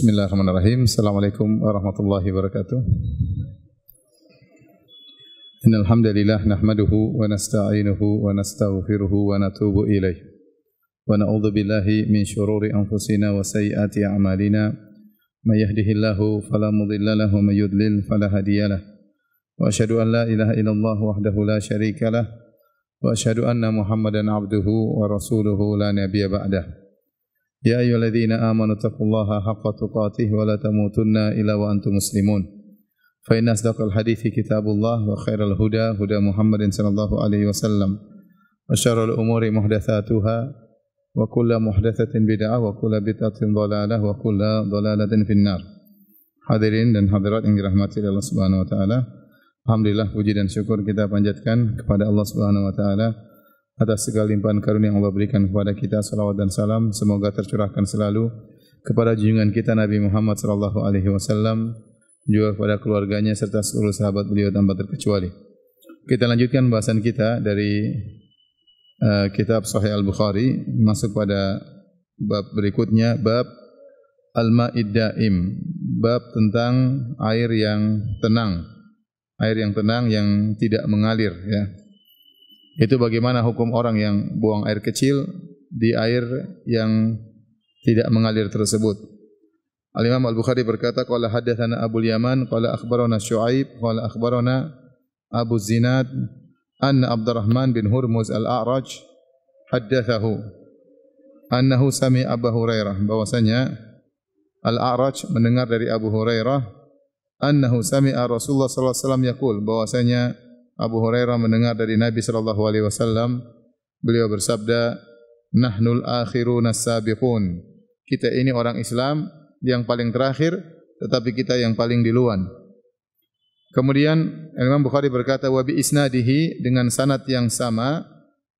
Bismillahirrahmanirrahim. Assalamualaikum warahmatullahi wabarakatuh. Innal hamdalillah nahmaduhu wa nasta'inuhu wa nastaghfiruhu wa natubu ilaih. Wa na'udzu billahi min shururi anfusina wa sayyiati a'malina. May yahdihillahu fala mudilla lahu wa may yudlil fala hadiya lahu. Wa asyhadu an la ilaha illallah wahdahu la syarika lah. Wa asyhadu anna Muhammadan 'abduhu wa rasuluhu la nabiyya ba'dahu. يا أيها الذين آمنوا اتقوا الله حق تقاته ولا تموتن إلا وأنتم مسلمون فإن أصدق الحديث كتاب الله وخير الهدى هدى محمد صلى الله عليه وسلم وشر الأمور محدثاتها وكل محدثة بدعة وكل بدعة ضلالة وكل ضلالة في النار حاضرين dan hadirat yang dirahmati Allah Subhanahu wa taala. Alhamdulillah puji dan syukur kita panjatkan kepada Allah Subhanahu wa taala atas segala limpahan karunia yang Allah berikan kepada kita salawat dan salam semoga tercurahkan selalu kepada junjungan kita Nabi Muhammad sallallahu alaihi wasallam juga kepada keluarganya serta seluruh sahabat beliau tanpa terkecuali. Kita lanjutkan bahasan kita dari uh, kitab Sahih Al-Bukhari masuk pada bab berikutnya bab al Ma'idahim, bab tentang air yang tenang. Air yang tenang yang tidak mengalir ya. Itu bagaimana hukum orang yang buang air kecil di air yang tidak mengalir tersebut. Al Imam Al Bukhari berkata, "Qala hadatsana Abu Yaman, qala akhbarana Syuaib, qala akhbarana Abu Zinad, anna Abdurrahman bin Hurmuz Al-A'raj haddathahu annahu sami Abu Hurairah bahwasanya Al-A'raj mendengar dari Abu Hurairah annahu sami Rasulullah sallallahu alaihi wasallam yaqul bahwasanya Abu Hurairah mendengar dari Nabi sallallahu alaihi wasallam beliau bersabda nahnul akhirun as-sabiqun kita ini orang Islam yang paling terakhir tetapi kita yang paling diluan kemudian Imam Bukhari berkata wa bi isnadihi dengan sanad yang sama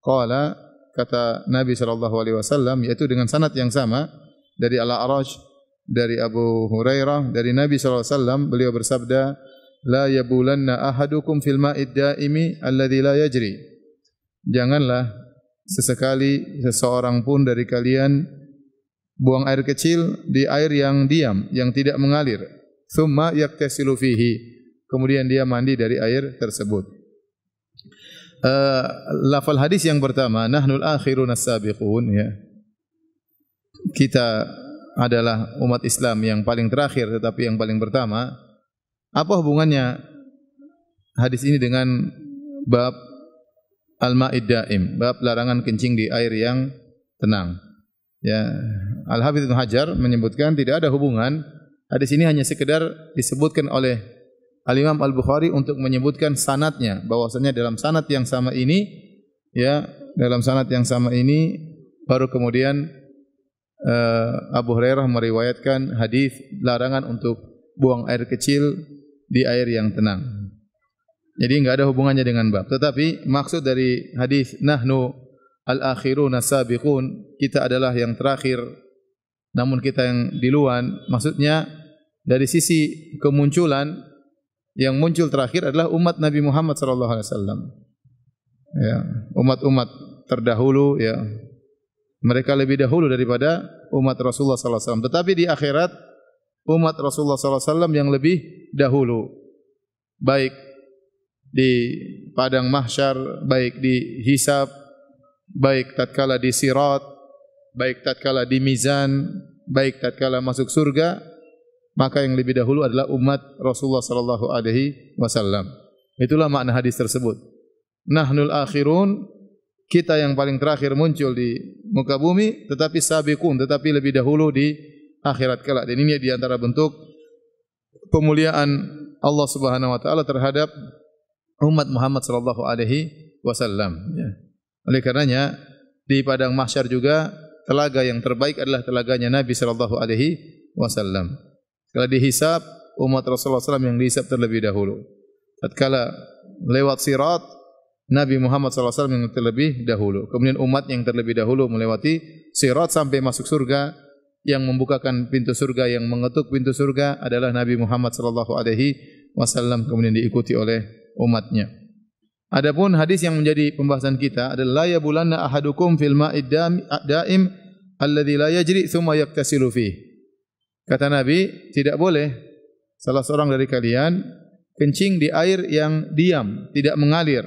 qala kata Nabi sallallahu alaihi wasallam yaitu dengan sanad yang sama dari Al-Araj dari Abu Hurairah dari Nabi sallallahu alaihi wasallam beliau bersabda la yabulanna ahadukum fil ma'id da'imi alladhi la yajri. Janganlah sesekali seseorang pun dari kalian buang air kecil di air yang diam, yang tidak mengalir. Thumma yaktasilu fihi. Kemudian dia mandi dari air tersebut. Uh, lafal hadis yang pertama, nahnul akhirun as-sabiqun. Ya. Kita adalah umat Islam yang paling terakhir tetapi yang paling pertama. Apa hubungannya hadis ini dengan bab al-ma'id da'im, bab larangan kencing di air yang tenang? Ya, Al-Hafidz Ibnu Hajar menyebutkan tidak ada hubungan. Hadis ini hanya sekedar disebutkan oleh Al-Imam Al-Bukhari untuk menyebutkan sanatnya bahwasanya dalam sanat yang sama ini ya dalam sanat yang sama ini baru kemudian uh, Abu Hurairah meriwayatkan hadis larangan untuk buang air kecil di air yang tenang. Jadi enggak ada hubungannya dengan bab. Tetapi maksud dari hadis nahnu al-akhiruna sabiqun, kita adalah yang terakhir namun kita yang di luar. maksudnya dari sisi kemunculan yang muncul terakhir adalah umat Nabi Muhammad sallallahu alaihi wasallam. Ya, umat-umat terdahulu ya. Mereka lebih dahulu daripada umat Rasulullah sallallahu alaihi wasallam. Tetapi di akhirat umat Rasulullah SAW yang lebih dahulu baik di padang mahsyar baik di hisab baik tatkala di sirat baik tatkala di mizan baik tatkala masuk surga maka yang lebih dahulu adalah umat Rasulullah SAW. itulah makna hadis tersebut nahnul akhirun kita yang paling terakhir muncul di muka bumi tetapi sabiqun tetapi lebih dahulu di akhirat kelak. Dan ini di antara bentuk pemuliaan Allah Subhanahu wa taala terhadap umat Muhammad sallallahu alaihi wasallam ya. Oleh karenanya di padang mahsyar juga telaga yang terbaik adalah telaganya Nabi sallallahu alaihi wasallam. Kalau dihisap umat Rasulullah Sallam yang dihisap terlebih dahulu. Atkala lewat sirat Nabi Muhammad SAW yang terlebih dahulu. Kemudian umat yang terlebih dahulu melewati sirat sampai masuk surga yang membukakan pintu surga yang mengetuk pintu surga adalah Nabi Muhammad sallallahu alaihi wasallam kemudian diikuti oleh umatnya. Adapun hadis yang menjadi pembahasan kita adalah la yabulanna ahadukum fil ma'id da'im alladhi la yajri thumma yaktasilu fi. Kata Nabi, tidak boleh salah seorang dari kalian kencing di air yang diam, tidak mengalir.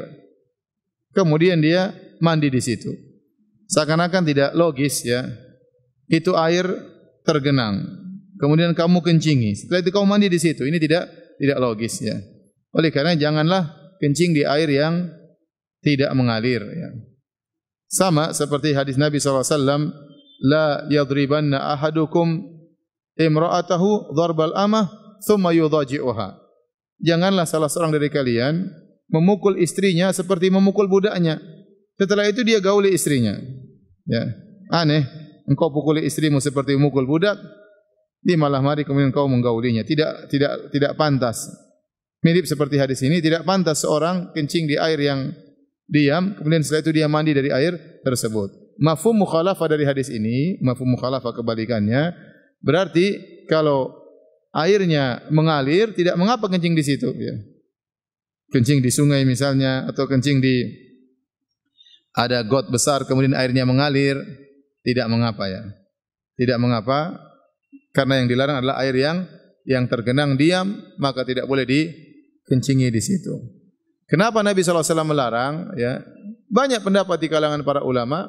Kemudian dia mandi di situ. Seakan-akan tidak logis ya, itu air tergenang. Kemudian kamu kencingi. Setelah itu kamu mandi di situ. Ini tidak tidak logis ya. Oleh karena janganlah kencing di air yang tidak mengalir ya. Sama seperti hadis Nabi SAW la yadribanna ahadukum imra'atahu dharbal amah thumma yudaji'uha. Janganlah salah seorang dari kalian memukul istrinya seperti memukul budaknya. Setelah itu dia gauli istrinya. Ya. Aneh engkau pukuli istrimu seperti mukul budak, di malam hari kemudian engkau menggaulinya. Tidak tidak tidak pantas. Mirip seperti hadis ini, tidak pantas seorang kencing di air yang diam, kemudian setelah itu dia mandi dari air tersebut. Mafhum mukhalafah dari hadis ini, mafhum mukhalafah kebalikannya, berarti kalau airnya mengalir, tidak mengapa kencing di situ. Ya. Kencing di sungai misalnya, atau kencing di ada got besar, kemudian airnya mengalir, tidak mengapa ya. Tidak mengapa karena yang dilarang adalah air yang yang tergenang diam maka tidak boleh dikencingi di situ. Kenapa Nabi SAW melarang? Ya, banyak pendapat di kalangan para ulama,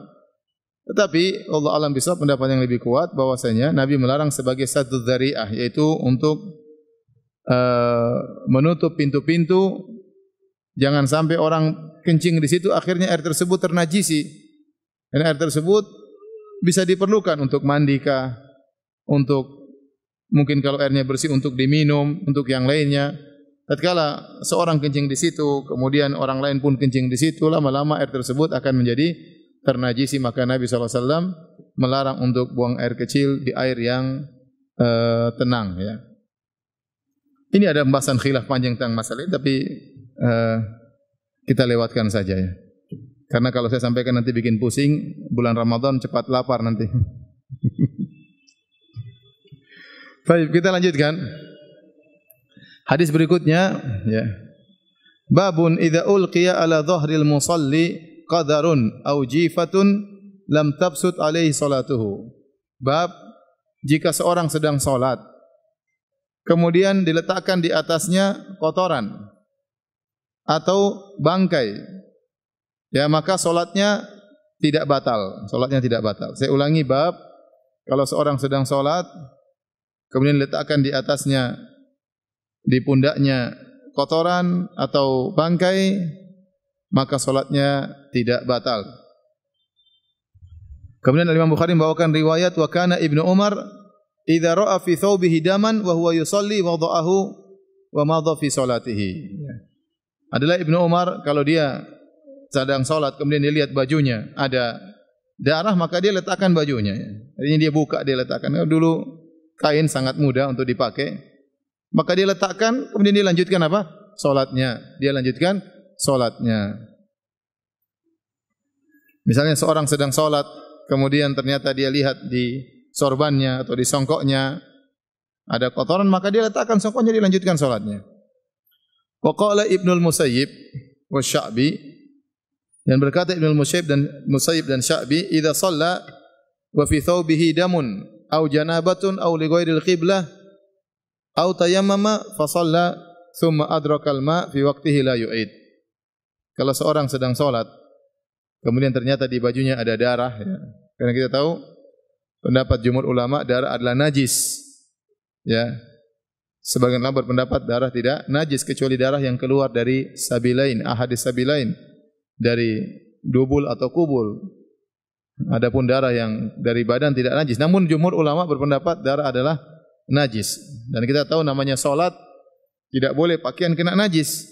tetapi Allah Alam bisa pendapat yang lebih kuat bahwasanya Nabi melarang sebagai satu dari'ah, yaitu untuk uh, menutup pintu-pintu, jangan sampai orang kencing di situ, akhirnya air tersebut ternajisi. Dan air tersebut bisa diperlukan untuk mandika, untuk mungkin kalau airnya bersih untuk diminum, untuk yang lainnya. Tatkala seorang kencing di situ, kemudian orang lain pun kencing di situ, lama-lama air tersebut akan menjadi ternajisi. Maka Nabi SAW melarang untuk buang air kecil di air yang uh, tenang. Ya. Ini ada pembahasan khilaf panjang tentang masalah ini, tapi uh, kita lewatkan saja ya. Karena kalau saya sampaikan nanti bikin pusing, bulan Ramadan cepat lapar nanti. Baik, kita lanjutkan. Hadis berikutnya, ya. Babun idza ulqiya ala dhahril musalli qadarun aw jifatun lam tabsut alaihi salatuhu. Bab jika seorang sedang salat kemudian diletakkan di atasnya kotoran atau bangkai ya maka solatnya tidak batal. Solatnya tidak batal. Saya ulangi bab, kalau seorang sedang solat, kemudian letakkan di atasnya, di pundaknya kotoran atau bangkai, maka solatnya tidak batal. Kemudian Imam Bukhari membawakan riwayat wa kana Ibnu Umar idza ra'a fi thawbihi daman wa huwa yusalli wada'ahu wa madha fi salatihi. Ya. Adalah Ibnu Umar kalau dia sedang salat kemudian dia lihat bajunya ada darah maka dia letakkan bajunya ini dia buka dia letakkan dulu kain sangat mudah untuk dipakai maka dia letakkan kemudian dia lanjutkan apa salatnya dia lanjutkan salatnya misalnya seorang sedang salat kemudian ternyata dia lihat di sorbannya atau di songkoknya ada kotoran maka dia letakkan songkoknya dilanjutkan salatnya waqala ibnu musayyib wasyabi. Dan berkata Ibn Musayib dan Musayyib dan Sya'bi, "Idza shalla wa fi thawbihi damun au janabatun au li ghairil qiblah au tayammama fa shalla thumma adraka ma fi waqtihi la yu'id." Kalau seorang sedang salat kemudian ternyata di bajunya ada darah ya. Karena kita tahu pendapat jumhur ulama darah adalah najis. Ya. Sebagian ulama pendapat darah tidak najis kecuali darah yang keluar dari sabilain, ahadis sabilain dari dubul atau kubul. Adapun darah yang dari badan tidak najis. Namun jumhur ulama berpendapat darah adalah najis. Dan kita tahu namanya solat tidak boleh pakaian kena najis.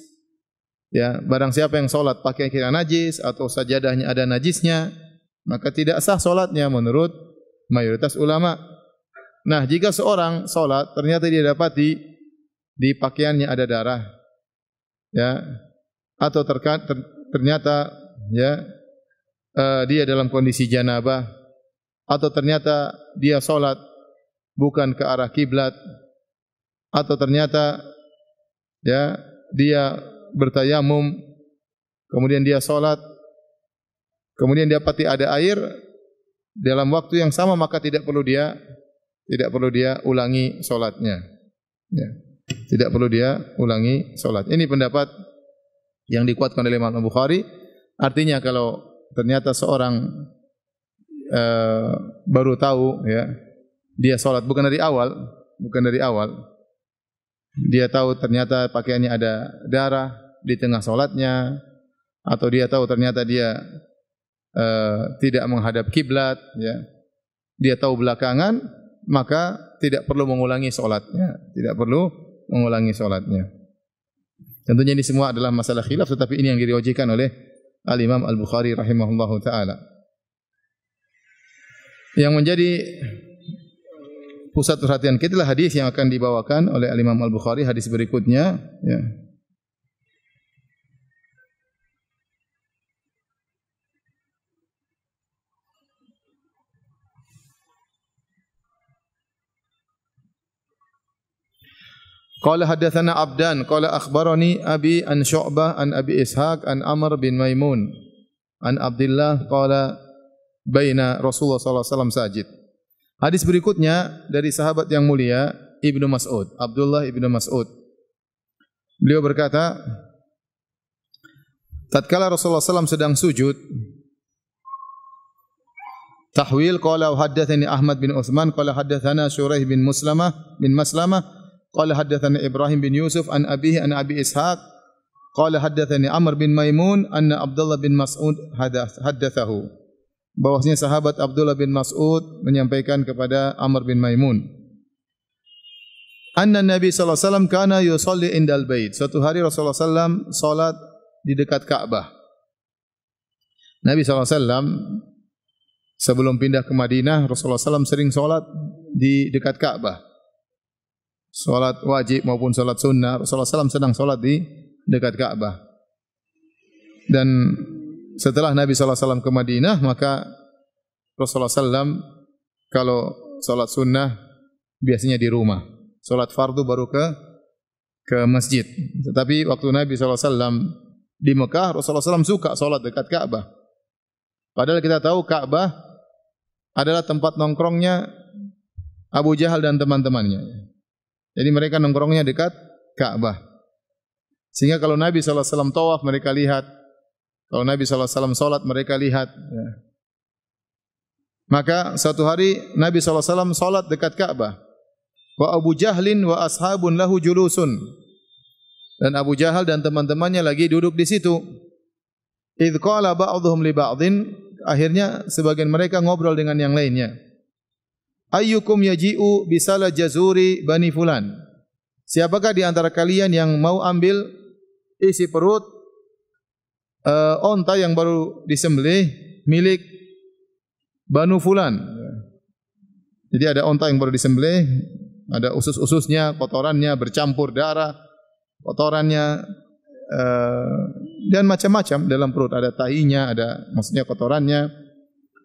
Ya, barang siapa yang solat pakaian kena najis atau sajadahnya ada najisnya, maka tidak sah solatnya menurut mayoritas ulama. Nah, jika seorang solat ternyata dia dapati di pakaiannya ada darah ya atau terkait ter, ternyata ya uh, dia dalam kondisi janabah atau ternyata dia salat bukan ke arah kiblat atau ternyata ya dia bertayamum kemudian dia salat kemudian dia pati ada air dalam waktu yang sama maka tidak perlu dia tidak perlu dia ulangi salatnya ya tidak perlu dia ulangi salat ini pendapat yang dikuatkan oleh Imam Bukhari. Artinya kalau ternyata seorang e, baru tahu ya dia salat bukan dari awal, bukan dari awal. Dia tahu ternyata pakaiannya ada darah di tengah salatnya atau dia tahu ternyata dia e, tidak menghadap kiblat ya. Dia tahu belakangan maka tidak perlu mengulangi salatnya, tidak perlu mengulangi salatnya. Tentunya ini semua adalah masalah khilaf tetapi ini yang diriwayatkan oleh Al Imam Al Bukhari rahimahullahu taala. Yang menjadi pusat perhatian kita adalah hadis yang akan dibawakan oleh Al Imam Al Bukhari hadis berikutnya ya. Qala hadathana Abdan, qala akhbarani Abi an Syu'bah an Abi Ishaq an Amr bin Maimun an Abdullah qala baina Rasulullah sallallahu alaihi wasallam sajid. Hadis berikutnya dari sahabat yang mulia Ibnu Mas'ud, Abdullah Ibnu Mas'ud. Beliau berkata, tatkala Rasulullah sallallahu sedang sujud, tahwil qala hadatsani Ahmad bin Utsman qala hadatsana Syuraih bin Muslimah bin Maslamah قال حدثنا Ibrahim bin Yusuf an Abihi an Abi اسحاق قال حدثني Amr bin ميمون ان Abdullah bin Mas'ud مسعود حدثه bahwasanya sahabat Abdullah bin Mas'ud menyampaikan kepada Amr bin Maimun anna nabi sallallahu alaihi wasallam kana yusalli indal bait suatu hari Rasulullah sallallahu alaihi salat di dekat Ka'bah Nabi sallallahu sebelum pindah ke Madinah Rasulullah sallallahu sering salat di dekat Ka'bah salat wajib maupun salat sunnah. Rasulullah SAW sedang salat di dekat Ka'bah. Dan setelah Nabi SAW ke Madinah, maka Rasulullah SAW kalau salat sunnah biasanya di rumah. Salat fardu baru ke ke masjid. Tetapi waktu Nabi SAW di Mekah, Rasulullah SAW suka salat dekat Ka'bah. Padahal kita tahu Ka'bah adalah tempat nongkrongnya Abu Jahal dan teman-temannya. Jadi mereka nongkrongnya dekat Ka'bah. Sehingga kalau Nabi SAW tawaf mereka lihat. Kalau Nabi SAW solat mereka lihat. Ya. Maka satu hari Nabi SAW solat dekat Ka'bah. Wa Abu Jahlin wa ashabun lahu julusun. Dan Abu Jahal dan teman-temannya lagi duduk di situ. Idh qala ba'duhum li ba'din. Akhirnya sebagian mereka ngobrol dengan yang lainnya ayyukum yaji'u bisala jazuri bani fulan siapakah di antara kalian yang mau ambil isi perut uh, onta yang baru disembelih milik banu fulan jadi ada onta yang baru disembelih ada usus-ususnya kotorannya bercampur darah kotorannya uh, dan macam-macam dalam perut ada tahinya ada maksudnya kotorannya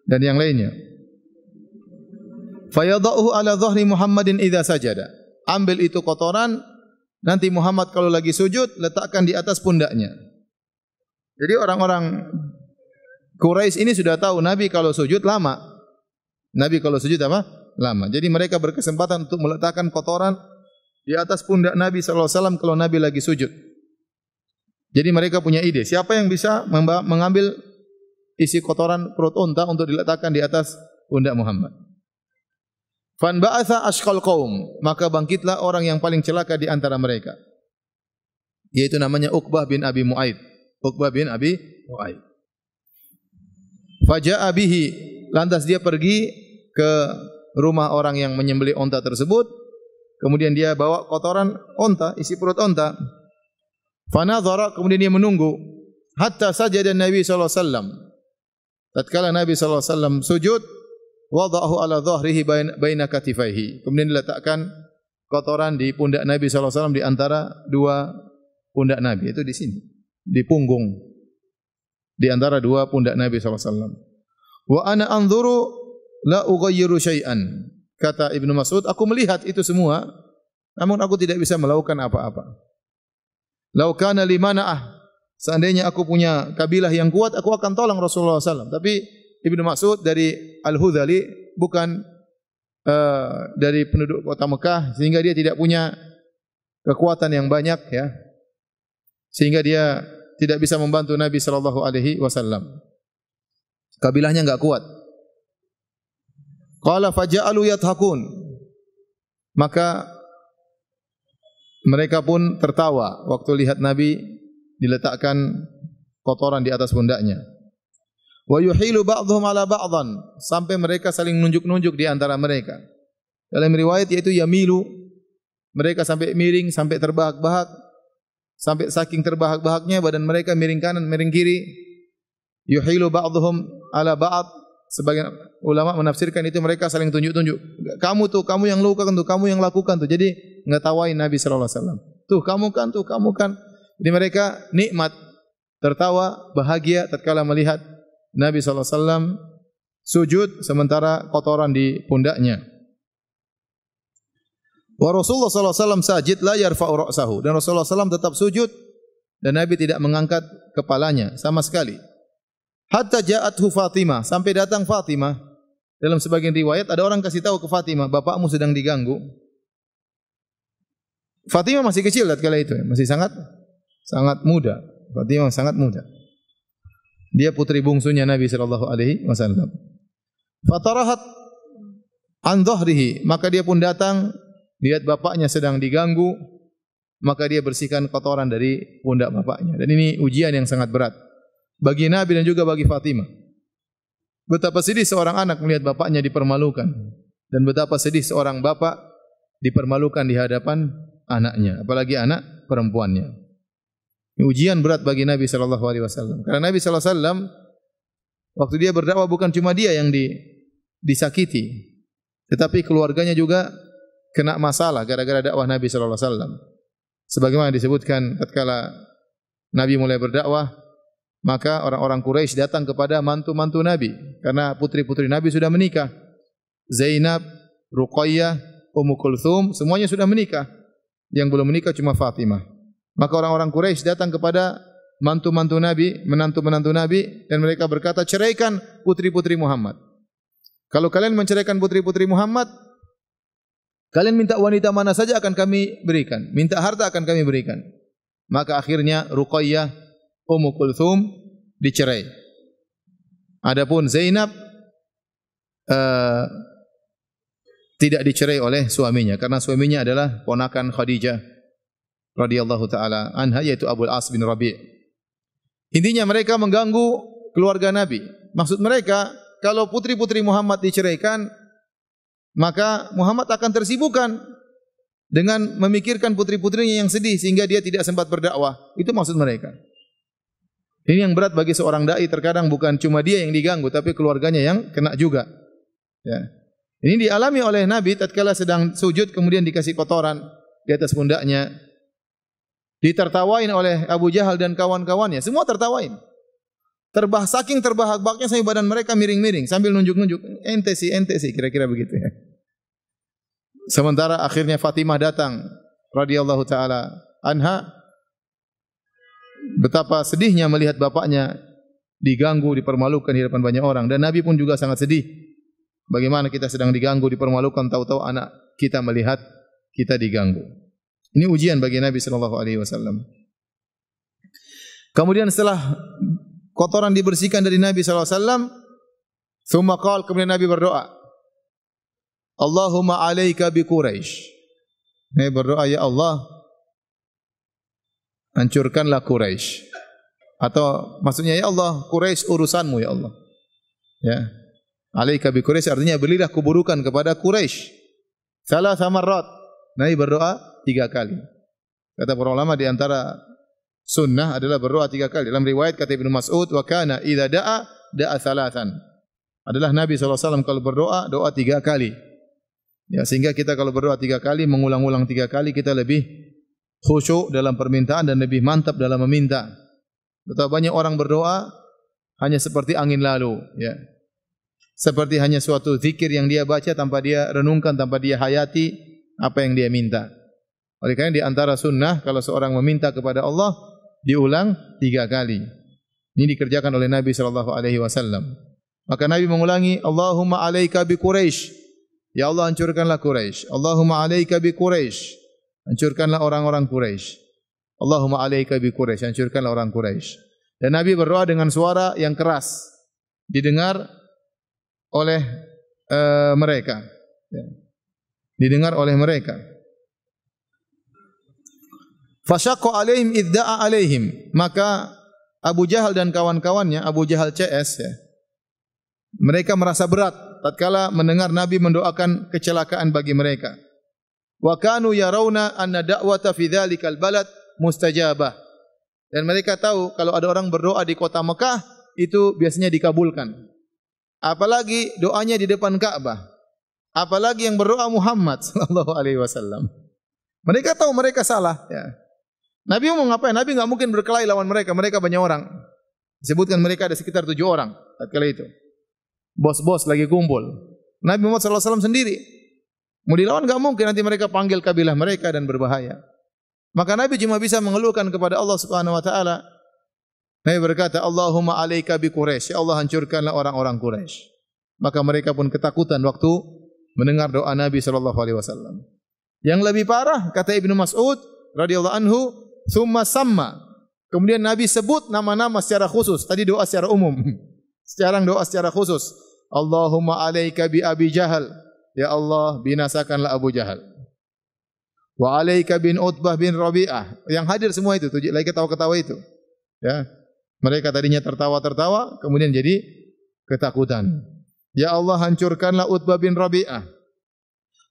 dan yang lainnya Fayadahu ala zahri Muhammadin idza sajada. Ambil itu kotoran nanti Muhammad kalau lagi sujud letakkan di atas pundaknya. Jadi orang-orang Quraisy ini sudah tahu Nabi kalau sujud lama. Nabi kalau sujud apa? Lama. Jadi mereka berkesempatan untuk meletakkan kotoran di atas pundak Nabi saw kalau Nabi lagi sujud. Jadi mereka punya ide, siapa yang bisa mengambil isi kotoran perut unta untuk diletakkan di atas pundak Muhammad. Fan ba'atha ashqal qaum, maka bangkitlah orang yang paling celaka di antara mereka. Yaitu namanya Uqbah bin Abi Mu'aid. Uqbah bin Abi Mu'aid. Faja'a bihi, lantas dia pergi ke rumah orang yang menyembelih onta tersebut. Kemudian dia bawa kotoran onta, isi perut onta. Fanadhara, kemudian dia menunggu. Hatta sajadan Nabi SAW. Tatkala Nabi SAW sujud, wada'ahu ala dhahrihi bain, baina katifaihi. Kemudian diletakkan kotoran di pundak Nabi sallallahu alaihi wasallam di antara dua pundak Nabi itu di sini, di punggung di antara dua pundak Nabi saw. Wa ana anzuru la ughayyiru syai'an. Kata Ibnu Mas'ud, aku melihat itu semua namun aku tidak bisa melakukan apa-apa. Lau kana limanaah. seandainya aku punya kabilah yang kuat, aku akan tolong Rasulullah saw. Tapi Ibnu Mas'ud dari Al-Hudzali bukan uh, dari penduduk kota Mekah sehingga dia tidak punya kekuatan yang banyak ya. Sehingga dia tidak bisa membantu Nabi sallallahu alaihi wasallam. Kabilahnya enggak kuat. Qala faja'alu yathakun. Maka mereka pun tertawa waktu lihat Nabi diletakkan kotoran di atas pundaknya wa yuhilu ba'dhum ala ba'dhan sampai mereka saling nunjuk-nunjuk di antara mereka. Dalam riwayat yaitu yamilu mereka sampai miring, sampai terbahak-bahak, sampai saking terbahak-bahaknya badan mereka miring kanan, miring kiri. Yuhilu ba'dhum ala ba'd sebagian ulama menafsirkan itu mereka saling tunjuk-tunjuk. Kamu tuh, kamu yang lakukan tuh, kamu yang lakukan tuh. Jadi ngetawain Nabi sallallahu alaihi wasallam. Tuh, kamu kan tuh, kamu kan. Jadi mereka nikmat tertawa bahagia tatkala melihat Nabi SAW sujud sementara kotoran di pundaknya. Wa Rasulullah SAW sajid la yarfa'u ra'sahu. Dan Rasulullah SAW tetap sujud dan Nabi tidak mengangkat kepalanya sama sekali. Hatta ja'athu Fatimah. Sampai datang Fatimah. Dalam sebagian riwayat ada orang kasih tahu ke Fatimah, bapakmu sedang diganggu. Fatimah masih kecil saat kala itu, masih sangat sangat muda. Fatimah sangat muda dia putri bungsunya Nabi sallallahu alaihi wasallam. Fatarahat an dhahrihi, maka dia pun datang lihat bapaknya sedang diganggu, maka dia bersihkan kotoran dari pundak bapaknya. Dan ini ujian yang sangat berat bagi Nabi dan juga bagi Fatimah. Betapa sedih seorang anak melihat bapaknya dipermalukan dan betapa sedih seorang bapak dipermalukan di hadapan anaknya, apalagi anak perempuannya ujian berat bagi Nabi sallallahu alaihi wasallam. Karena Nabi sallallahu alaihi wasallam waktu dia berdakwah bukan cuma dia yang di, disakiti, tetapi keluarganya juga kena masalah gara-gara dakwah Nabi sallallahu alaihi wasallam. Sebagaimana disebutkan tatkala Nabi mulai berdakwah, maka orang-orang Quraisy datang kepada mantu-mantu Nabi karena putri-putri Nabi sudah menikah. Zainab, Ruqayyah, Ummu Kulthum semuanya sudah menikah. Yang belum menikah cuma Fatimah. Maka orang-orang Quraisy datang kepada mantu-mantu Nabi, menantu-menantu Nabi dan mereka berkata, "Ceraikan putri-putri Muhammad." Kalau kalian menceraikan putri-putri Muhammad, kalian minta wanita mana saja akan kami berikan, minta harta akan kami berikan. Maka akhirnya Ruqayyah Ummu Kulthum dicerai. Adapun Zainab uh, tidak dicerai oleh suaminya karena suaminya adalah ponakan Khadijah radhiyallahu taala anha yaitu Abu Al-As bin Rabi'. Intinya mereka mengganggu keluarga Nabi. Maksud mereka kalau putri-putri Muhammad diceraikan maka Muhammad akan tersibukan dengan memikirkan putri-putrinya yang sedih sehingga dia tidak sempat berdakwah. Itu maksud mereka. Ini yang berat bagi seorang dai terkadang bukan cuma dia yang diganggu tapi keluarganya yang kena juga. Ya. Ini dialami oleh Nabi tatkala sedang sujud kemudian dikasih kotoran di atas pundaknya Ditertawain oleh Abu Jahal dan kawan-kawannya. Semua tertawain. Terbah, saking terbahak-bahaknya sampai badan mereka miring-miring. Sambil nunjuk-nunjuk. Ente sih, ente sih. Kira-kira begitu. Ya. Sementara akhirnya Fatimah datang. radhiyallahu ta'ala. Anha. Betapa sedihnya melihat bapaknya diganggu, dipermalukan di hadapan banyak orang. Dan Nabi pun juga sangat sedih. Bagaimana kita sedang diganggu, dipermalukan, tahu-tahu anak kita melihat kita diganggu. Ini ujian bagi Nabi sallallahu alaihi wasallam. Kemudian setelah kotoran dibersihkan dari Nabi sallallahu alaihi wasallam, thumma qala kemudian Nabi berdoa. Allahumma alaika bi Quraisy. Nabi berdoa ya Allah hancurkanlah Quraisy. Atau maksudnya ya Allah Quraisy urusanmu ya Allah. Ya. Alaika bi Quraisy artinya berilah keburukan kepada Quraisy. Salah sama rot. Nabi berdoa tiga kali. Kata para ulama di antara sunnah adalah berdoa tiga kali. Dalam riwayat kata Ibnu Mas'ud, wa kana idza da'a da'a salatan. Adalah Nabi SAW kalau berdoa, doa tiga kali. Ya, sehingga kita kalau berdoa tiga kali, mengulang-ulang tiga kali, kita lebih khusyuk dalam permintaan dan lebih mantap dalam meminta. Betapa banyak orang berdoa hanya seperti angin lalu. Ya. Seperti hanya suatu zikir yang dia baca tanpa dia renungkan, tanpa dia hayati apa yang dia minta. Oleh karena di antara sunnah kalau seorang meminta kepada Allah diulang tiga kali. Ini dikerjakan oleh Nabi sallallahu alaihi wasallam. Maka Nabi mengulangi Allahumma alaika bi Quraisy. Ya Allah hancurkanlah Quraisy. Allahumma alaika bi Quraisy. Hancurkanlah orang-orang Quraisy. Allahumma alaika bi Quraisy. Hancurkanlah orang Quraisy. Dan Nabi berdoa dengan suara yang keras didengar oleh uh, mereka. Ya. Didengar oleh mereka. Fashaqqa alaihim idda'a alaihim. Maka Abu Jahal dan kawan-kawannya, Abu Jahal CS ya. Mereka merasa berat tatkala mendengar Nabi mendoakan kecelakaan bagi mereka. Wa kanu yarawna anna da'wata fi dhalikal balad mustajabah. Dan mereka tahu kalau ada orang berdoa di kota Mekah itu biasanya dikabulkan. Apalagi doanya di depan Ka'bah. Apalagi yang berdoa Muhammad sallallahu alaihi wasallam. Mereka tahu mereka salah ya. Nabi mau ngapain? Nabi enggak mungkin berkelahi lawan mereka. Mereka banyak orang. Disebutkan mereka ada sekitar tujuh orang. Kali itu. Bos-bos lagi kumpul. Nabi Muhammad SAW sendiri. Mau dilawan enggak mungkin. Nanti mereka panggil kabilah mereka dan berbahaya. Maka Nabi cuma bisa mengeluhkan kepada Allah Subhanahu Wa Taala. Nabi berkata, Allahumma alaika bi Quraisy. Ya Allah hancurkanlah orang-orang Quraisy. Maka mereka pun ketakutan waktu mendengar doa Nabi SAW. Yang lebih parah, kata ibnu Mas'ud, radhiyallahu anhu, summa sama Kemudian Nabi sebut nama-nama secara khusus. Tadi doa secara umum. Sekarang doa secara khusus. Allahumma alaika bi Abi Jahal. Ya Allah, binasakanlah Abu Jahal. Wa alaika bin Utbah bin Rabi'ah. Yang hadir semua itu, tujuh lagi ketawa-ketawa itu. Ya. Mereka tadinya tertawa-tertawa, kemudian jadi ketakutan. Ya Allah, hancurkanlah Utbah bin Rabi'ah.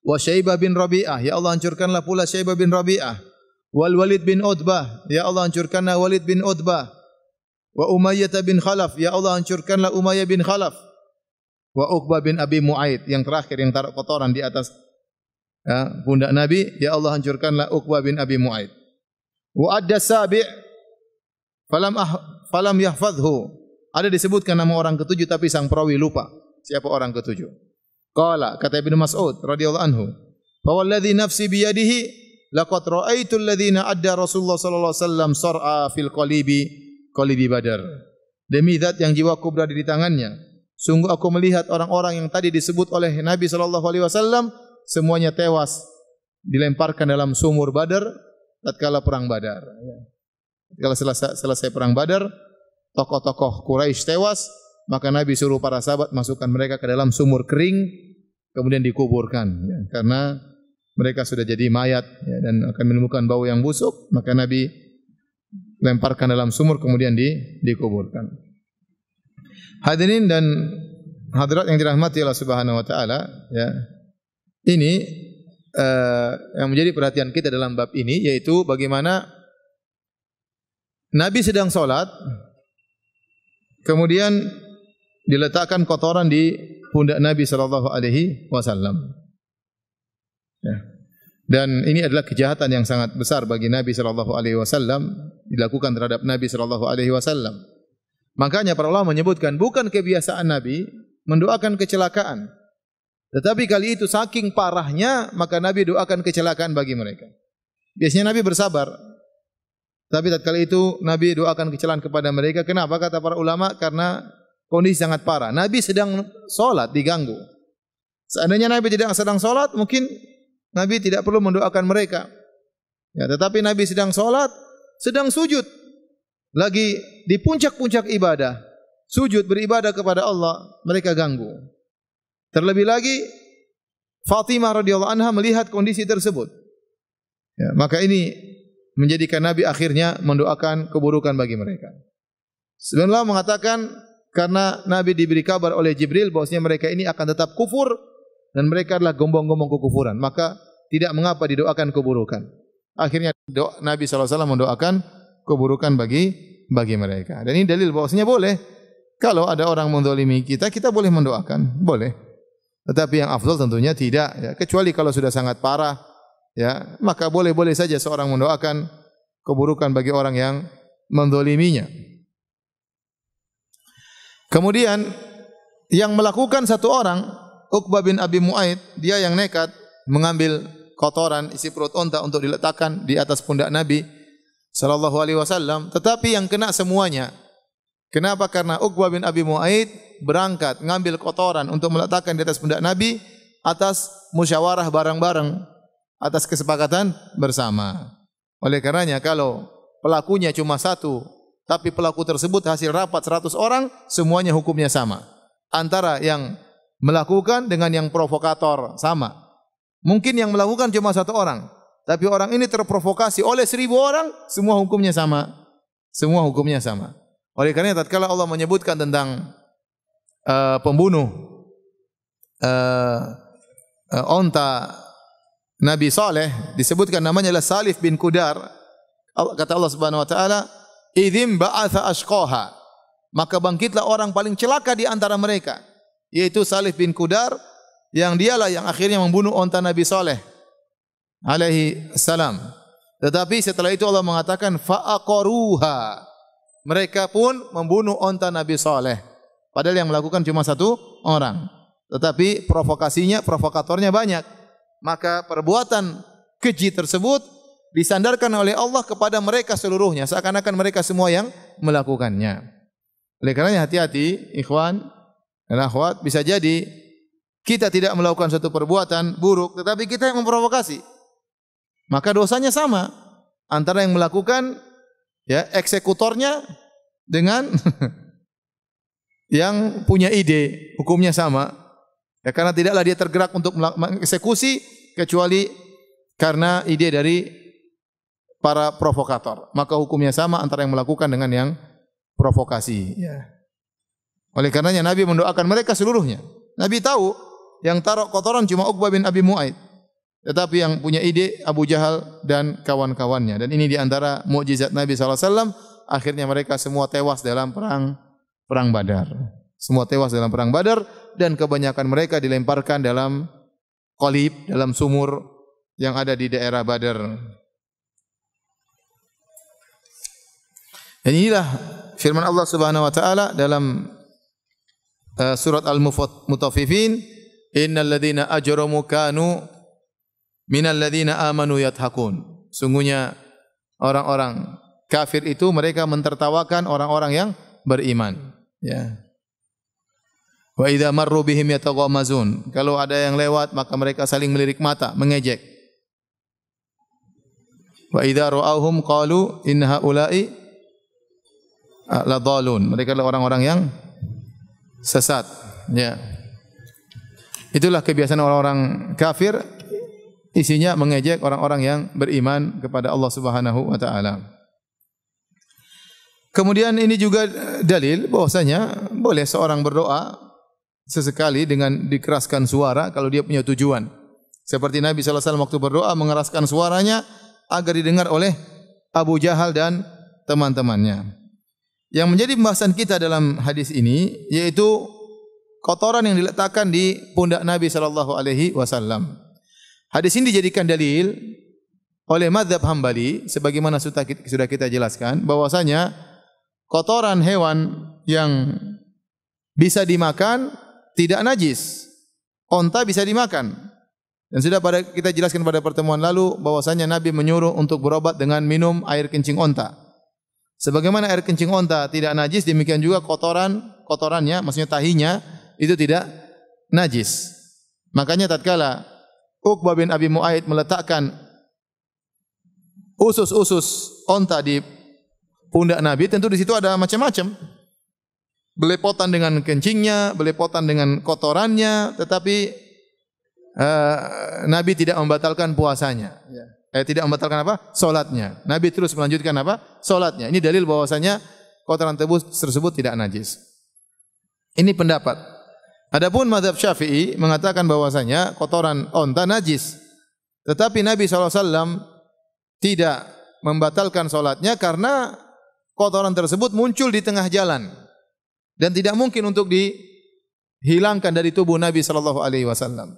Wa Syaibah bin Rabi'ah. Ya Allah, hancurkanlah pula Syaibah bin Rabi'ah wal Walid bin Utbah, ya Allah hancurkanlah Walid bin Utbah. Wa Umayyah bin Khalaf, ya Allah hancurkanlah Umayyah bin Khalaf. Wa Uqbah bin Abi Muaid yang terakhir yang taruh kotoran di atas ya, bunda Nabi, ya Allah hancurkanlah Uqbah bin Abi Muaid. Wa Adda Sabi' falam ah, falam yahfazhu. Ada disebutkan nama orang ketujuh tapi sang perawi lupa siapa orang ketujuh. Qala kata Ibnu Mas'ud radhiyallahu anhu, "Fa wallazi nafsi biyadihi laqad raaitu alladziina adda rasulullah sallallahu alaihi wasallam sar'a fil qalibi qalibi badar demi zat yang jiwaku berada di tangannya sungguh aku melihat orang-orang yang tadi disebut oleh nabi sallallahu alaihi wasallam semuanya tewas dilemparkan dalam sumur badar tatkala perang badar tatkala selesai, selesai perang badar tokoh-tokoh Quraisy tewas maka nabi suruh para sahabat masukkan mereka ke dalam sumur kering kemudian dikuburkan ya, karena mereka sudah jadi mayat ya, dan akan menemukan bau yang busuk maka Nabi lemparkan dalam sumur kemudian di, dikuburkan hadirin dan hadirat yang dirahmati Allah Subhanahu Wa Taala ya ini uh, yang menjadi perhatian kita dalam bab ini yaitu bagaimana Nabi sedang solat, kemudian diletakkan kotoran di pundak Nabi Shallallahu Alaihi Wasallam. Ya. Dan ini adalah kejahatan yang sangat besar bagi Nabi sallallahu alaihi wasallam dilakukan terhadap Nabi sallallahu alaihi wasallam. Makanya para ulama menyebutkan bukan kebiasaan Nabi mendoakan kecelakaan. Tetapi kali itu saking parahnya maka Nabi doakan kecelakaan bagi mereka. Biasanya Nabi bersabar. Tapi kali itu Nabi doakan kecelakaan kepada mereka. Kenapa kata para ulama? Karena kondisi sangat parah. Nabi sedang solat diganggu. Seandainya Nabi tidak sedang solat mungkin Nabi tidak perlu mendoakan mereka. Ya, tetapi Nabi sedang solat, sedang sujud. Lagi di puncak-puncak ibadah. Sujud beribadah kepada Allah, mereka ganggu. Terlebih lagi, Fatimah radhiyallahu anha melihat kondisi tersebut. Ya, maka ini menjadikan Nabi akhirnya mendoakan keburukan bagi mereka. Sebenarnya mengatakan karena Nabi diberi kabar oleh Jibril bahwasanya mereka ini akan tetap kufur dan mereka adalah gombong-gombong kekufuran. Maka tidak mengapa didoakan keburukan. Akhirnya doa, Nabi SAW mendoakan keburukan bagi bagi mereka. Dan ini dalil bahasanya boleh. Kalau ada orang mendolimi kita, kita boleh mendoakan. Boleh. Tetapi yang afdal tentunya tidak. Ya. Kecuali kalau sudah sangat parah. ya Maka boleh-boleh saja seorang mendoakan keburukan bagi orang yang mendoliminya. Kemudian, yang melakukan satu orang, Uqbah bin Abi Mu'aid, dia yang nekat mengambil kotoran isi perut unta untuk diletakkan di atas pundak Nabi sallallahu alaihi wasallam, tetapi yang kena semuanya. Kenapa? Karena Uqbah bin Abi Mu'aid berangkat mengambil kotoran untuk meletakkan di atas pundak Nabi atas musyawarah bareng-bareng atas kesepakatan bersama. Oleh karenanya kalau pelakunya cuma satu, tapi pelaku tersebut hasil rapat 100 orang, semuanya hukumnya sama. Antara yang melakukan dengan yang provokator sama. Mungkin yang melakukan cuma satu orang, tapi orang ini terprovokasi oleh seribu orang, semua hukumnya sama. Semua hukumnya sama. Oleh kerana tatkala Allah menyebutkan tentang uh, pembunuh uh, uh, onta Nabi Saleh disebutkan namanya adalah Salif bin Kudar. Kata Allah Subhanahu wa taala, "Idzim ba'atha ashqaha." Maka bangkitlah orang paling celaka di antara mereka yaitu Salih bin Kudar yang dialah yang akhirnya membunuh onta Nabi Saleh alaihi salam. Tetapi setelah itu Allah mengatakan faaqaruha. Mereka pun membunuh onta Nabi Saleh. Padahal yang melakukan cuma satu orang. Tetapi provokasinya, provokatornya banyak. Maka perbuatan keji tersebut disandarkan oleh Allah kepada mereka seluruhnya seakan-akan mereka semua yang melakukannya. Oleh kerana hati-hati, ikhwan, Dan akhwat bisa jadi kita tidak melakukan suatu perbuatan buruk tetapi kita yang memprovokasi. Maka dosanya sama antara yang melakukan ya eksekutornya dengan yang punya ide, hukumnya sama. Ya karena tidaklah dia tergerak untuk eksekusi kecuali karena ide dari para provokator. Maka hukumnya sama antara yang melakukan dengan yang provokasi. Ya. Oleh karenanya Nabi mendoakan mereka seluruhnya. Nabi tahu yang taruh kotoran cuma Uqbah bin Abi Mu'aid. Tetapi yang punya ide Abu Jahal dan kawan-kawannya. Dan ini diantara mukjizat Nabi SAW. Akhirnya mereka semua tewas dalam perang perang badar. Semua tewas dalam perang badar. Dan kebanyakan mereka dilemparkan dalam kolib, dalam sumur yang ada di daerah badar. Dan inilah firman Allah Subhanahu wa taala dalam Eh, surat Al-Mutaffifin, "Innal ladzina ajramu kanu minal ladzina amanu yathakun." Sungguhnya orang-orang kafir itu mereka mentertawakan orang-orang yang beriman, ya. Wa idza marru bihim yataghamazun. Kalau ada yang lewat maka mereka saling melirik mata, mengejek. Wa idza ra'awhum qalu inna haula'i la dhalun. Mereka adalah orang-orang yang sesat. Ya. Itulah kebiasaan orang-orang kafir isinya mengejek orang-orang yang beriman kepada Allah Subhanahu wa taala. Kemudian ini juga dalil bahasanya boleh seorang berdoa sesekali dengan dikeraskan suara kalau dia punya tujuan. Seperti Nabi sallallahu alaihi wasallam waktu berdoa mengeraskan suaranya agar didengar oleh Abu Jahal dan teman-temannya. Yang menjadi pembahasan kita dalam hadis ini yaitu kotoran yang diletakkan di pundak Nabi sallallahu alaihi wasallam. Hadis ini dijadikan dalil oleh mazhab Hambali sebagaimana sudah kita, jelaskan bahwasanya kotoran hewan yang bisa dimakan tidak najis. Onta bisa dimakan. Dan sudah pada kita jelaskan pada pertemuan lalu bahwasanya Nabi menyuruh untuk berobat dengan minum air kencing onta. Sebagaimana air kencing onta tidak najis, demikian juga kotoran kotorannya, maksudnya tahinya itu tidak najis. Makanya tatkala Uqbah bin Abi Mu'aid meletakkan usus-usus onta di pundak Nabi, tentu di situ ada macam-macam. Belepotan dengan kencingnya, belepotan dengan kotorannya, tetapi uh, Nabi tidak membatalkan puasanya. Yeah eh, tidak membatalkan apa? Salatnya. Nabi terus melanjutkan apa? Salatnya. Ini dalil bahwasanya kotoran tubuh tersebut tidak najis. Ini pendapat. Adapun mazhab Syafi'i mengatakan bahwasanya kotoran onta najis. Tetapi Nabi saw tidak membatalkan salatnya karena kotoran tersebut muncul di tengah jalan dan tidak mungkin untuk dihilangkan dari tubuh Nabi sallallahu alaihi wasallam.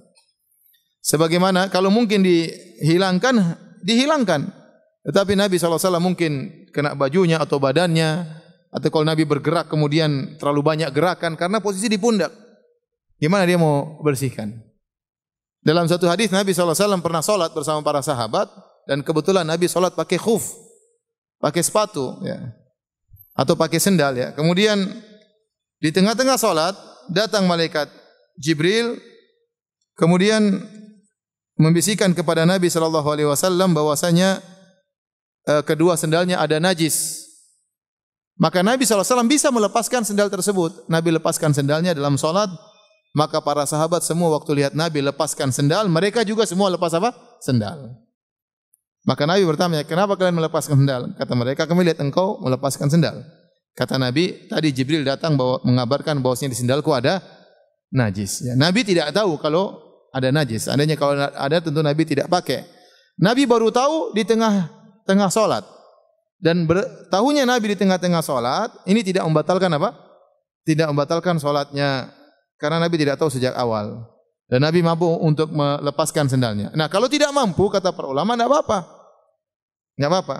Sebagaimana kalau mungkin dihilangkan dihilangkan. Tetapi Nabi SAW mungkin kena bajunya atau badannya. Atau kalau Nabi bergerak kemudian terlalu banyak gerakan. Karena posisi di pundak. Gimana dia mau bersihkan? Dalam satu hadis Nabi SAW pernah sholat bersama para sahabat. Dan kebetulan Nabi sholat pakai khuf. Pakai sepatu. Ya. Atau pakai sendal. ya. Kemudian di tengah-tengah sholat datang malaikat Jibril. Kemudian membisikkan kepada Nabi sallallahu alaihi wasallam bahwasanya uh, kedua sendalnya ada najis. Maka Nabi SAW bisa melepaskan sendal tersebut. Nabi lepaskan sendalnya dalam solat. Maka para sahabat semua waktu lihat Nabi lepaskan sendal, mereka juga semua lepas apa? Sendal. Maka Nabi bertanya, kenapa kalian melepaskan sendal? Kata mereka, kami lihat engkau melepaskan sendal. Kata Nabi, tadi Jibril datang bawa, mengabarkan bahwasanya di sendalku ada najis. Ya, Nabi tidak tahu kalau ada najis. adanya kalau ada tentu Nabi tidak pakai. Nabi baru tahu di tengah tengah solat dan tahunya Nabi di tengah-tengah solat ini tidak membatalkan apa? Tidak membatalkan solatnya karena Nabi tidak tahu sejak awal dan Nabi mampu untuk melepaskan sendalnya. Nah kalau tidak mampu kata para ulama tidak apa-apa, tidak apa-apa.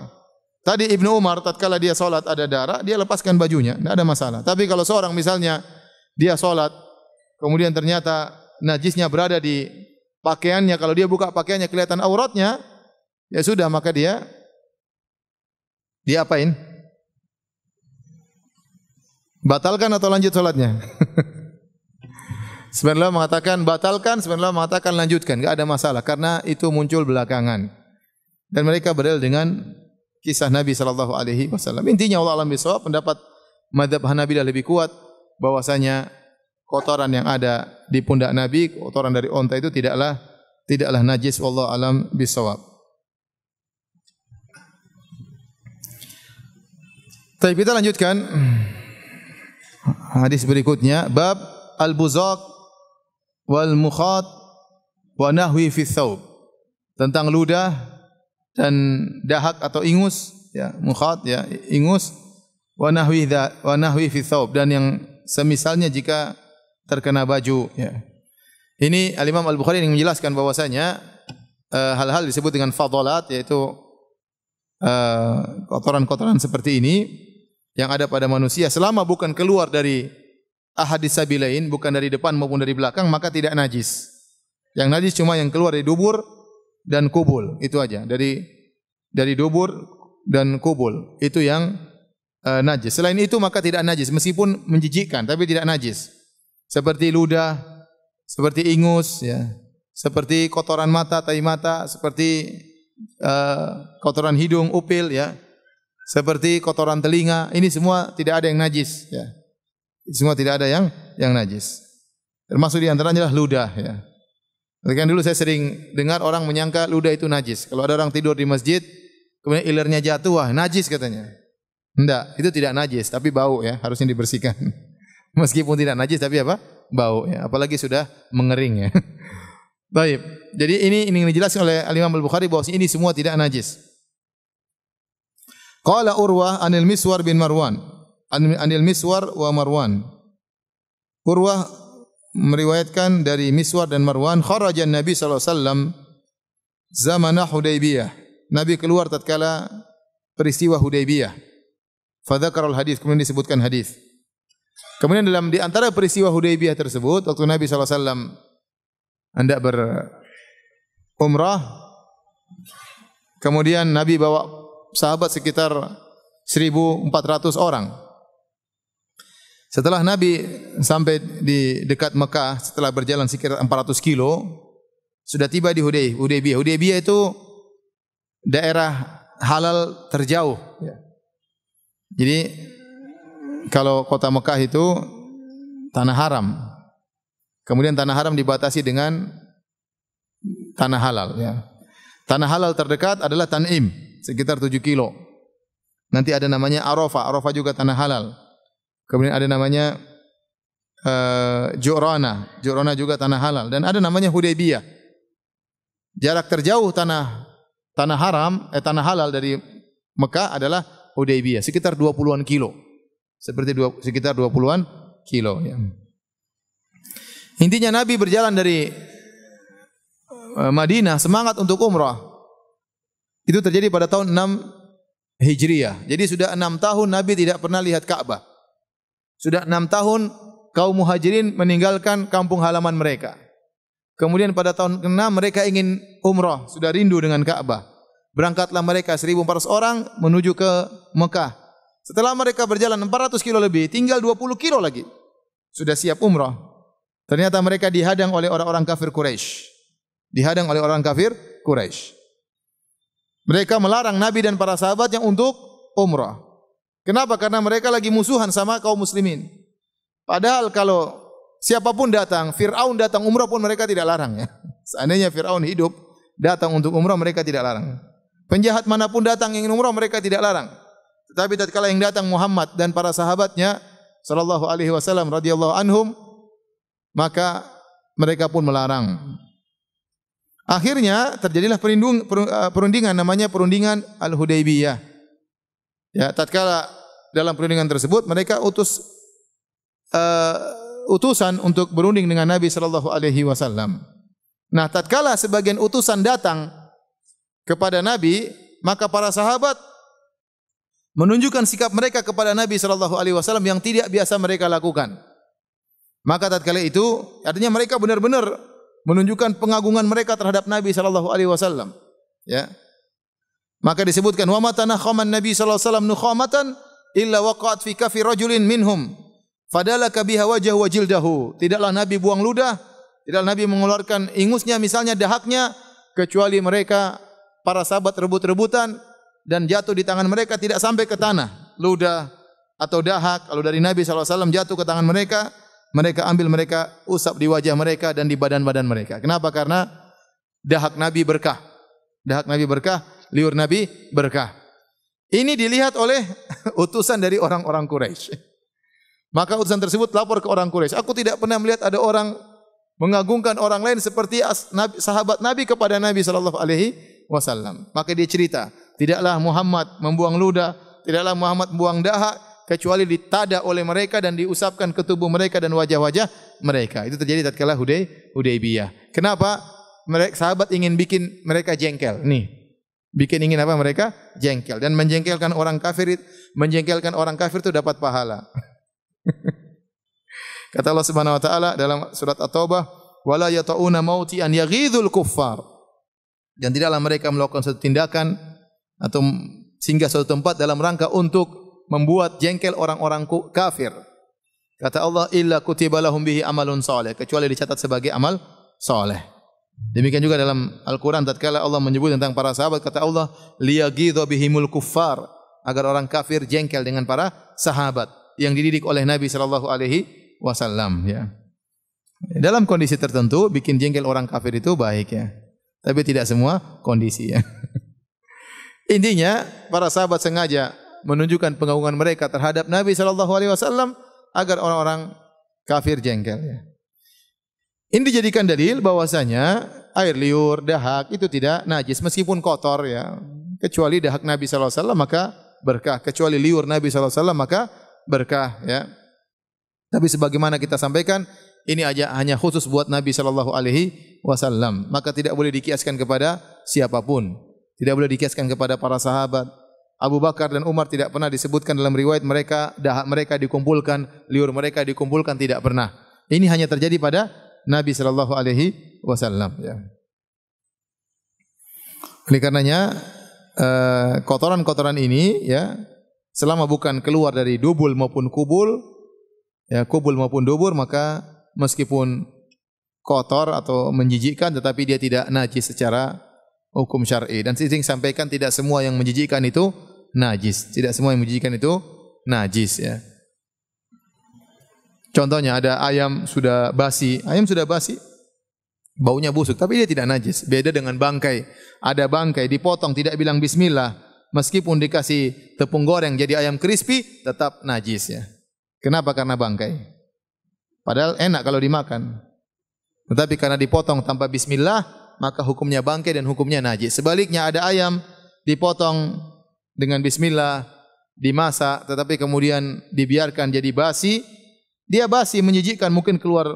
Tadi Ibnu Umar tatkala dia solat ada darah dia lepaskan bajunya tidak ada masalah. Tapi kalau seorang misalnya dia solat kemudian ternyata najisnya berada di pakaiannya, kalau dia buka pakaiannya kelihatan auratnya, ya sudah maka dia dia apain? Batalkan atau lanjut sholatnya? Sebenarnya mengatakan batalkan, sebenarnya mengatakan lanjutkan, enggak ada masalah karena itu muncul belakangan. Dan mereka berdalil dengan kisah Nabi sallallahu alaihi wasallam. Intinya Allah alam bisawab pendapat mazhab Hanabilah lebih kuat bahwasanya kotoran yang ada di pundak Nabi, kotoran dari onta itu tidaklah tidaklah najis Allah alam bisawab. Tapi kita lanjutkan hadis berikutnya bab al-buzaq wal mukhat wa nahwi fi thawb tentang ludah dan dahak atau ingus ya mukhat ya ingus wa nahwi wa nahwi fi thawb dan yang semisalnya jika terkena baju ya. Ini Al Imam Al Bukhari yang menjelaskan bahwasanya eh, hal-hal uh, disebut dengan fadalat yaitu eh, kotoran-kotoran uh, seperti ini yang ada pada manusia selama bukan keluar dari ahadis sabilain bukan dari depan maupun dari belakang maka tidak najis. Yang najis cuma yang keluar dari dubur dan kubul itu aja dari dari dubur dan kubul itu yang eh, najis. Selain itu maka tidak najis meskipun menjijikkan tapi tidak najis. seperti ludah, seperti ingus, ya, seperti kotoran mata, tai mata, seperti uh, kotoran hidung, upil, ya, seperti kotoran telinga. Ini semua tidak ada yang najis, ya. semua tidak ada yang yang najis. Termasuk di antaranya adalah ludah, ya. Kan dulu saya sering dengar orang menyangka ludah itu najis. Kalau ada orang tidur di masjid, kemudian ilernya jatuh, wah najis katanya. Tidak, itu tidak najis, tapi bau ya, harusnya dibersihkan. Meskipun tidak najis tapi apa? Bau ya. Apalagi sudah mengering ya. Baik. Jadi ini ingin dijelaskan oleh Al Imam Al Bukhari bahawa ini semua tidak najis. Qala Urwah anil Miswar bin Marwan. Anil Miswar wa Marwan. Urwah meriwayatkan dari Miswar dan Marwan kharaja Nabi sallallahu alaihi wasallam zaman Hudaybiyah. Nabi keluar tatkala peristiwa Hudaybiyah. Fadzakar al hadis kemudian disebutkan hadis. Kemudian dalam di antara peristiwa Hudaybiyah tersebut, waktu Nabi SAW hendak berumrah. kemudian Nabi bawa sahabat sekitar 1400 orang. Setelah Nabi sampai di dekat Mekah, setelah berjalan sekitar 400 kilo, sudah tiba di Hudaybiyah. Hudaybiyah Hudaybiyah itu daerah halal terjauh. Ya. Jadi kalau kota Mekah itu tanah haram. Kemudian tanah haram dibatasi dengan tanah halal. Ya. Tanah halal terdekat adalah Tanim, sekitar 7 kilo. Nanti ada namanya Arafah, Arafah juga tanah halal. Kemudian ada namanya uh, eh, Jorana, Jorana juga tanah halal. Dan ada namanya Hudaybiyah. Jarak terjauh tanah tanah haram, eh, tanah halal dari Mekah adalah Hudaybiyah, sekitar 20-an kilo. seperti dua, sekitar 20-an kilo ya. Intinya Nabi berjalan dari eh, Madinah semangat untuk umrah. Itu terjadi pada tahun 6 Hijriah. Jadi sudah 6 tahun Nabi tidak pernah lihat Ka'bah. Sudah 6 tahun kaum muhajirin meninggalkan kampung halaman mereka. Kemudian pada tahun ke-6 mereka ingin umrah, sudah rindu dengan Ka'bah. Berangkatlah mereka 1400 orang menuju ke Mekah. Setelah mereka berjalan 400 kilo lebih, tinggal 20 kilo lagi. Sudah siap umrah. Ternyata mereka dihadang oleh orang-orang kafir Quraisy. Dihadang oleh orang kafir Quraisy. Mereka melarang Nabi dan para sahabatnya untuk umrah. Kenapa? Karena mereka lagi musuhan sama kaum muslimin. Padahal kalau siapapun datang, Fir'aun datang umrah pun mereka tidak larang. Ya. Seandainya Fir'aun hidup, datang untuk umrah mereka tidak larang. Penjahat manapun datang ingin umrah mereka tidak larang. Tetapi tatkala yang datang Muhammad dan para sahabatnya sallallahu alaihi wasallam radhiyallahu anhum maka mereka pun melarang. Akhirnya terjadilah perundung, uh, perundingan namanya perundingan Al-Hudaybiyah. Ya, tatkala dalam perundingan tersebut mereka utus uh, utusan untuk berunding dengan Nabi sallallahu alaihi wasallam. Nah, tatkala sebagian utusan datang kepada Nabi, maka para sahabat menunjukkan sikap mereka kepada Nabi sallallahu alaihi wasallam yang tidak biasa mereka lakukan. Maka tatkala itu artinya mereka benar-benar menunjukkan pengagungan mereka terhadap Nabi sallallahu alaihi wasallam, ya. Maka disebutkan wa matana khaman Nabi sallallahu alaihi wasallam nukhamatan illa waqat fi kafi rajulin minhum fadalaka biha wajhu wa jildahu. Tidaklah Nabi buang ludah, tidaklah Nabi mengeluarkan ingusnya misalnya dahaknya kecuali mereka para sahabat rebut-rebutan dan jatuh di tangan mereka tidak sampai ke tanah luda atau dahak kalau dari Nabi saw jatuh ke tangan mereka mereka ambil mereka usap di wajah mereka dan di badan-badan mereka kenapa karena dahak Nabi berkah dahak Nabi berkah liur Nabi berkah ini dilihat oleh utusan dari orang-orang Quraisy maka utusan tersebut lapor ke orang Quraisy aku tidak pernah melihat ada orang mengagungkan orang lain seperti sahabat Nabi kepada Nabi saw Maka dia cerita, Tidaklah Muhammad membuang luda, tidaklah Muhammad membuang dahak kecuali ditada oleh mereka dan diusapkan ke tubuh mereka dan wajah-wajah mereka. Itu terjadi tatkala Hudai Hudaybiyah. Kenapa? Mereka sahabat ingin bikin mereka jengkel. Nih. Bikin ingin apa mereka? Jengkel dan menjengkelkan orang kafir, menjengkelkan orang kafir itu dapat pahala. Kata Allah Subhanahu wa taala dalam surat At-Taubah, "Wala yatauna mauti an yaghidul kuffar." Dan tidaklah mereka melakukan satu tindakan atau sehingga suatu tempat dalam rangka untuk membuat jengkel orang-orang kafir. Kata Allah, illa kutiba lahum bihi amalun saleh, kecuali dicatat sebagai amal saleh. Demikian juga dalam Al-Qur'an tatkala Allah menyebut tentang para sahabat, kata Allah, liyaghidha bihimul kuffar, agar orang kafir jengkel dengan para sahabat yang dididik oleh Nabi sallallahu alaihi wasallam, ya. Dalam kondisi tertentu bikin jengkel orang kafir itu baik ya. Tapi tidak semua kondisi ya. Intinya para sahabat sengaja menunjukkan pengagungan mereka terhadap Nabi sallallahu alaihi wasallam agar orang-orang kafir jengkel ya. Ini dijadikan dalil bahwasanya air liur, dahak itu tidak najis meskipun kotor ya. Kecuali dahak Nabi sallallahu alaihi wasallam maka berkah, kecuali liur Nabi sallallahu alaihi wasallam maka berkah ya. Tapi sebagaimana kita sampaikan ini aja hanya khusus buat Nabi sallallahu alaihi wasallam, maka tidak boleh dikiaskan kepada siapapun tidak boleh dikiaskan kepada para sahabat. Abu Bakar dan Umar tidak pernah disebutkan dalam riwayat mereka, dahak mereka dikumpulkan, liur mereka dikumpulkan tidak pernah. Ini hanya terjadi pada Nabi sallallahu alaihi wasallam ya. Oleh karenanya eh, kotoran-kotoran ini ya selama bukan keluar dari dubul maupun kubul ya kubul maupun dubur maka meskipun kotor atau menjijikkan tetapi dia tidak najis secara hukum syar'i dan saya ingin sampaikan tidak semua yang menjijikkan itu najis. Tidak semua yang menjijikkan itu najis ya. Contohnya ada ayam sudah basi. Ayam sudah basi baunya busuk tapi dia tidak najis. Beda dengan bangkai. Ada bangkai dipotong tidak bilang bismillah meskipun dikasih tepung goreng jadi ayam crispy tetap najis ya. Kenapa? Karena bangkai. Padahal enak kalau dimakan. Tetapi karena dipotong tanpa bismillah maka hukumnya bangkai dan hukumnya najis. Sebaliknya ada ayam dipotong dengan bismillah, dimasak tetapi kemudian dibiarkan jadi basi, dia basi menjijikkan mungkin keluar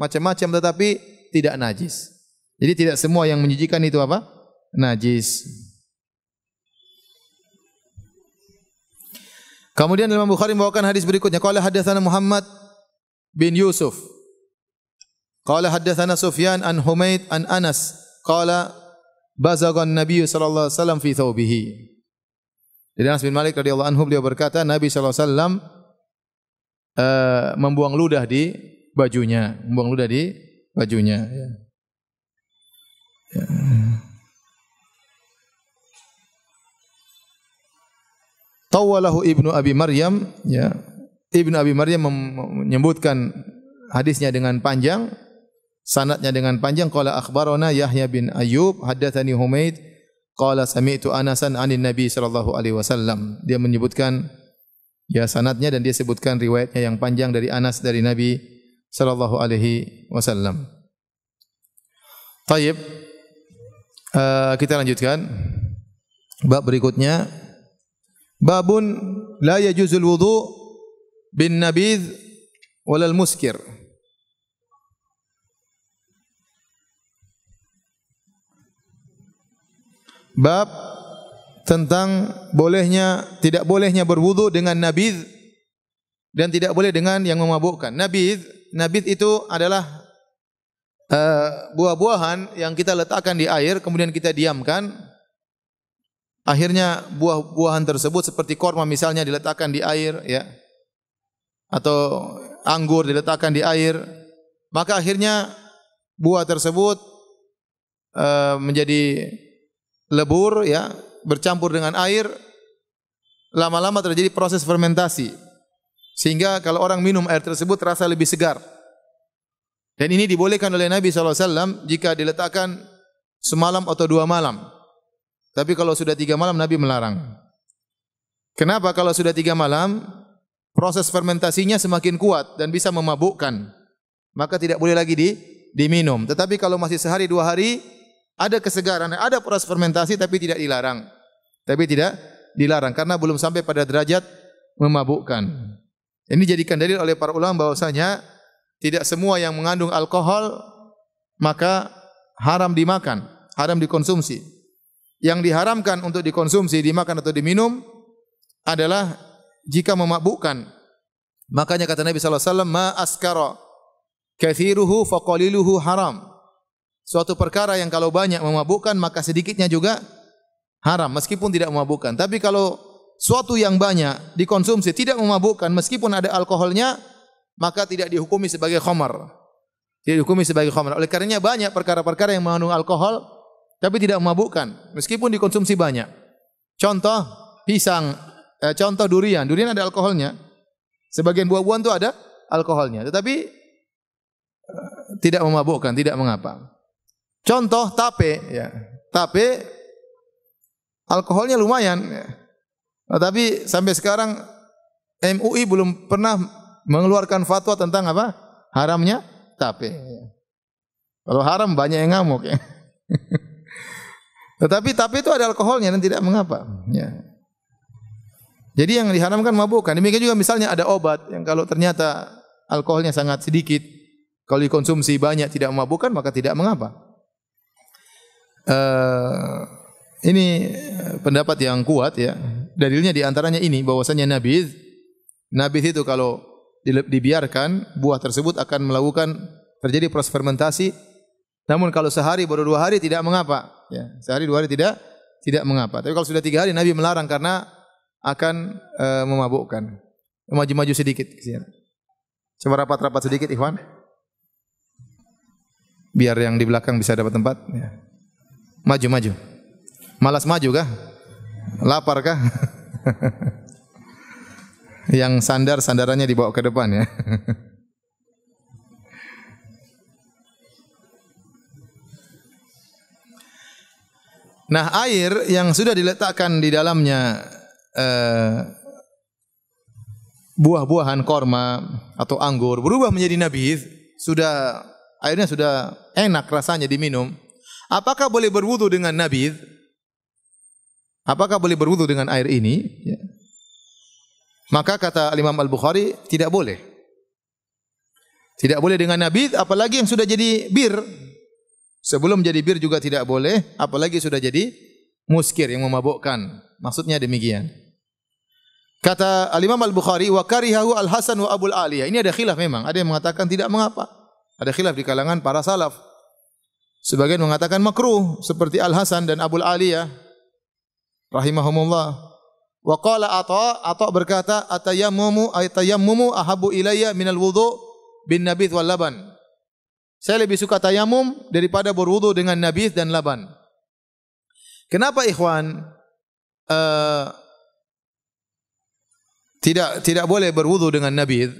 macam-macam tetapi tidak najis. Jadi tidak semua yang menjijikkan itu apa? Najis. Kemudian Imam Bukhari membawakan hadis berikutnya. Kala hadatsana Muhammad bin Yusuf. kala hadatsana Sufyan an Humaid an Anas qala bazagan nabiy sallallahu alaihi wasallam fi thawbihi jadi Anas bin Malik radhiyallahu anhu beliau berkata Nabi sallallahu alaihi wasallam eh, membuang ludah di bajunya membuang ludah di bajunya ya. ya. Tawalahu Ibnu Abi Maryam ya Ibnu Abi Maryam menyebutkan hadisnya dengan panjang Sanatnya dengan panjang qala akhbarana Yahya bin Ayyub haddatsani Humaid qala sami'tu Anasan anin Nabi sallallahu alaihi wasallam dia menyebutkan ya sanatnya dan dia sebutkan riwayatnya yang panjang dari Anas dari Nabi sallallahu alaihi wasallam Tayib uh, eh, kita lanjutkan bab berikutnya babun la yajuzul wudu bin nabidh wal muskir bab tentang bolehnya tidak bolehnya berwudu dengan nabiz dan tidak boleh dengan yang memabukkan. Nabiz, nabiz itu adalah uh, buah-buahan yang kita letakkan di air kemudian kita diamkan. Akhirnya buah-buahan tersebut seperti korma misalnya diletakkan di air ya. Atau anggur diletakkan di air, maka akhirnya buah tersebut uh, menjadi lebur ya bercampur dengan air lama-lama terjadi proses fermentasi sehingga kalau orang minum air tersebut terasa lebih segar dan ini dibolehkan oleh Nabi saw jika diletakkan semalam atau dua malam tapi kalau sudah tiga malam Nabi melarang kenapa kalau sudah tiga malam proses fermentasinya semakin kuat dan bisa memabukkan maka tidak boleh lagi di diminum tetapi kalau masih sehari dua hari ada kesegaran, ada proses fermentasi tapi tidak dilarang. Tapi tidak dilarang karena belum sampai pada derajat memabukkan. Ini dijadikan dalil oleh para ulama bahwasanya tidak semua yang mengandung alkohol maka haram dimakan, haram dikonsumsi. Yang diharamkan untuk dikonsumsi, dimakan atau diminum adalah jika memabukkan. Makanya kata Nabi sallallahu alaihi wasallam, "Ma askara katsiruhu faqaliluhu haram." suatu perkara yang kalau banyak memabukkan maka sedikitnya juga haram meskipun tidak memabukkan. Tapi kalau suatu yang banyak dikonsumsi tidak memabukkan meskipun ada alkoholnya maka tidak dihukumi sebagai khamar. Tidak dihukumi sebagai khamar. Oleh karenanya banyak perkara-perkara yang mengandung alkohol tapi tidak memabukkan meskipun dikonsumsi banyak. Contoh pisang, eh, contoh durian. Durian ada alkoholnya. Sebagian buah-buahan itu ada alkoholnya. Tetapi eh, tidak memabukkan, tidak mengapa. Contoh tape, ya. Tape alkoholnya lumayan, ya. Nah, tapi sampai sekarang MUI belum pernah mengeluarkan fatwa tentang apa? Haramnya tape. Kalau haram banyak yang ngamuk ya. Tetapi tape itu ada alkoholnya dan tidak mengapa, ya. Jadi yang diharamkan mabuk kan. Demikian juga misalnya ada obat yang kalau ternyata alkoholnya sangat sedikit, kalau dikonsumsi banyak tidak memabukkan maka tidak mengapa. Eh, ini eh, pendapat yang kuat ya. Dalilnya diantaranya ini bahwasanya nabi, nabi itu kalau dibiarkan buah tersebut akan melakukan terjadi proses fermentasi. Namun kalau sehari baru dua hari tidak mengapa. Ya, sehari dua hari tidak tidak mengapa. Tapi kalau sudah tiga hari Nabi melarang karena akan e, memabukkan. Maju-maju sedikit. Coba rapat-rapat sedikit, Ikhwan. Biar yang di belakang bisa dapat tempat. Ya. Maju, maju. Malas maju kah? Lapar kah? yang sandar sandarannya dibawa ke depan ya. nah, air yang sudah diletakkan di dalamnya eh, buah-buahan korma atau anggur berubah menjadi nabi sudah airnya sudah enak rasanya diminum Apakah boleh berwudu dengan nabid? Apakah boleh berwudu dengan air ini? Ya. Maka kata Imam Al-Bukhari, tidak boleh. Tidak boleh dengan nabid, apalagi yang sudah jadi bir. Sebelum jadi bir juga tidak boleh, apalagi sudah jadi muskir yang memabukkan. Maksudnya demikian. Kata Al-Imam Al-Bukhari, wa karihahu Al-Hasan wa Abu Aliyah. Ini ada khilaf memang, ada yang mengatakan tidak mengapa. Ada khilaf di kalangan para salaf. Sebagian mengatakan makruh seperti Al Hasan dan Abu Ali ya. Rahimahumullah. Wa atau atau berkata, "Atayammumu ayatayammumu Ahabu ilayya min al-wudu bin nabith wal laban." Saya lebih suka tayamum daripada berwudu dengan nabith dan laban. Kenapa ikhwan uh, tidak tidak boleh berwudu dengan nabith?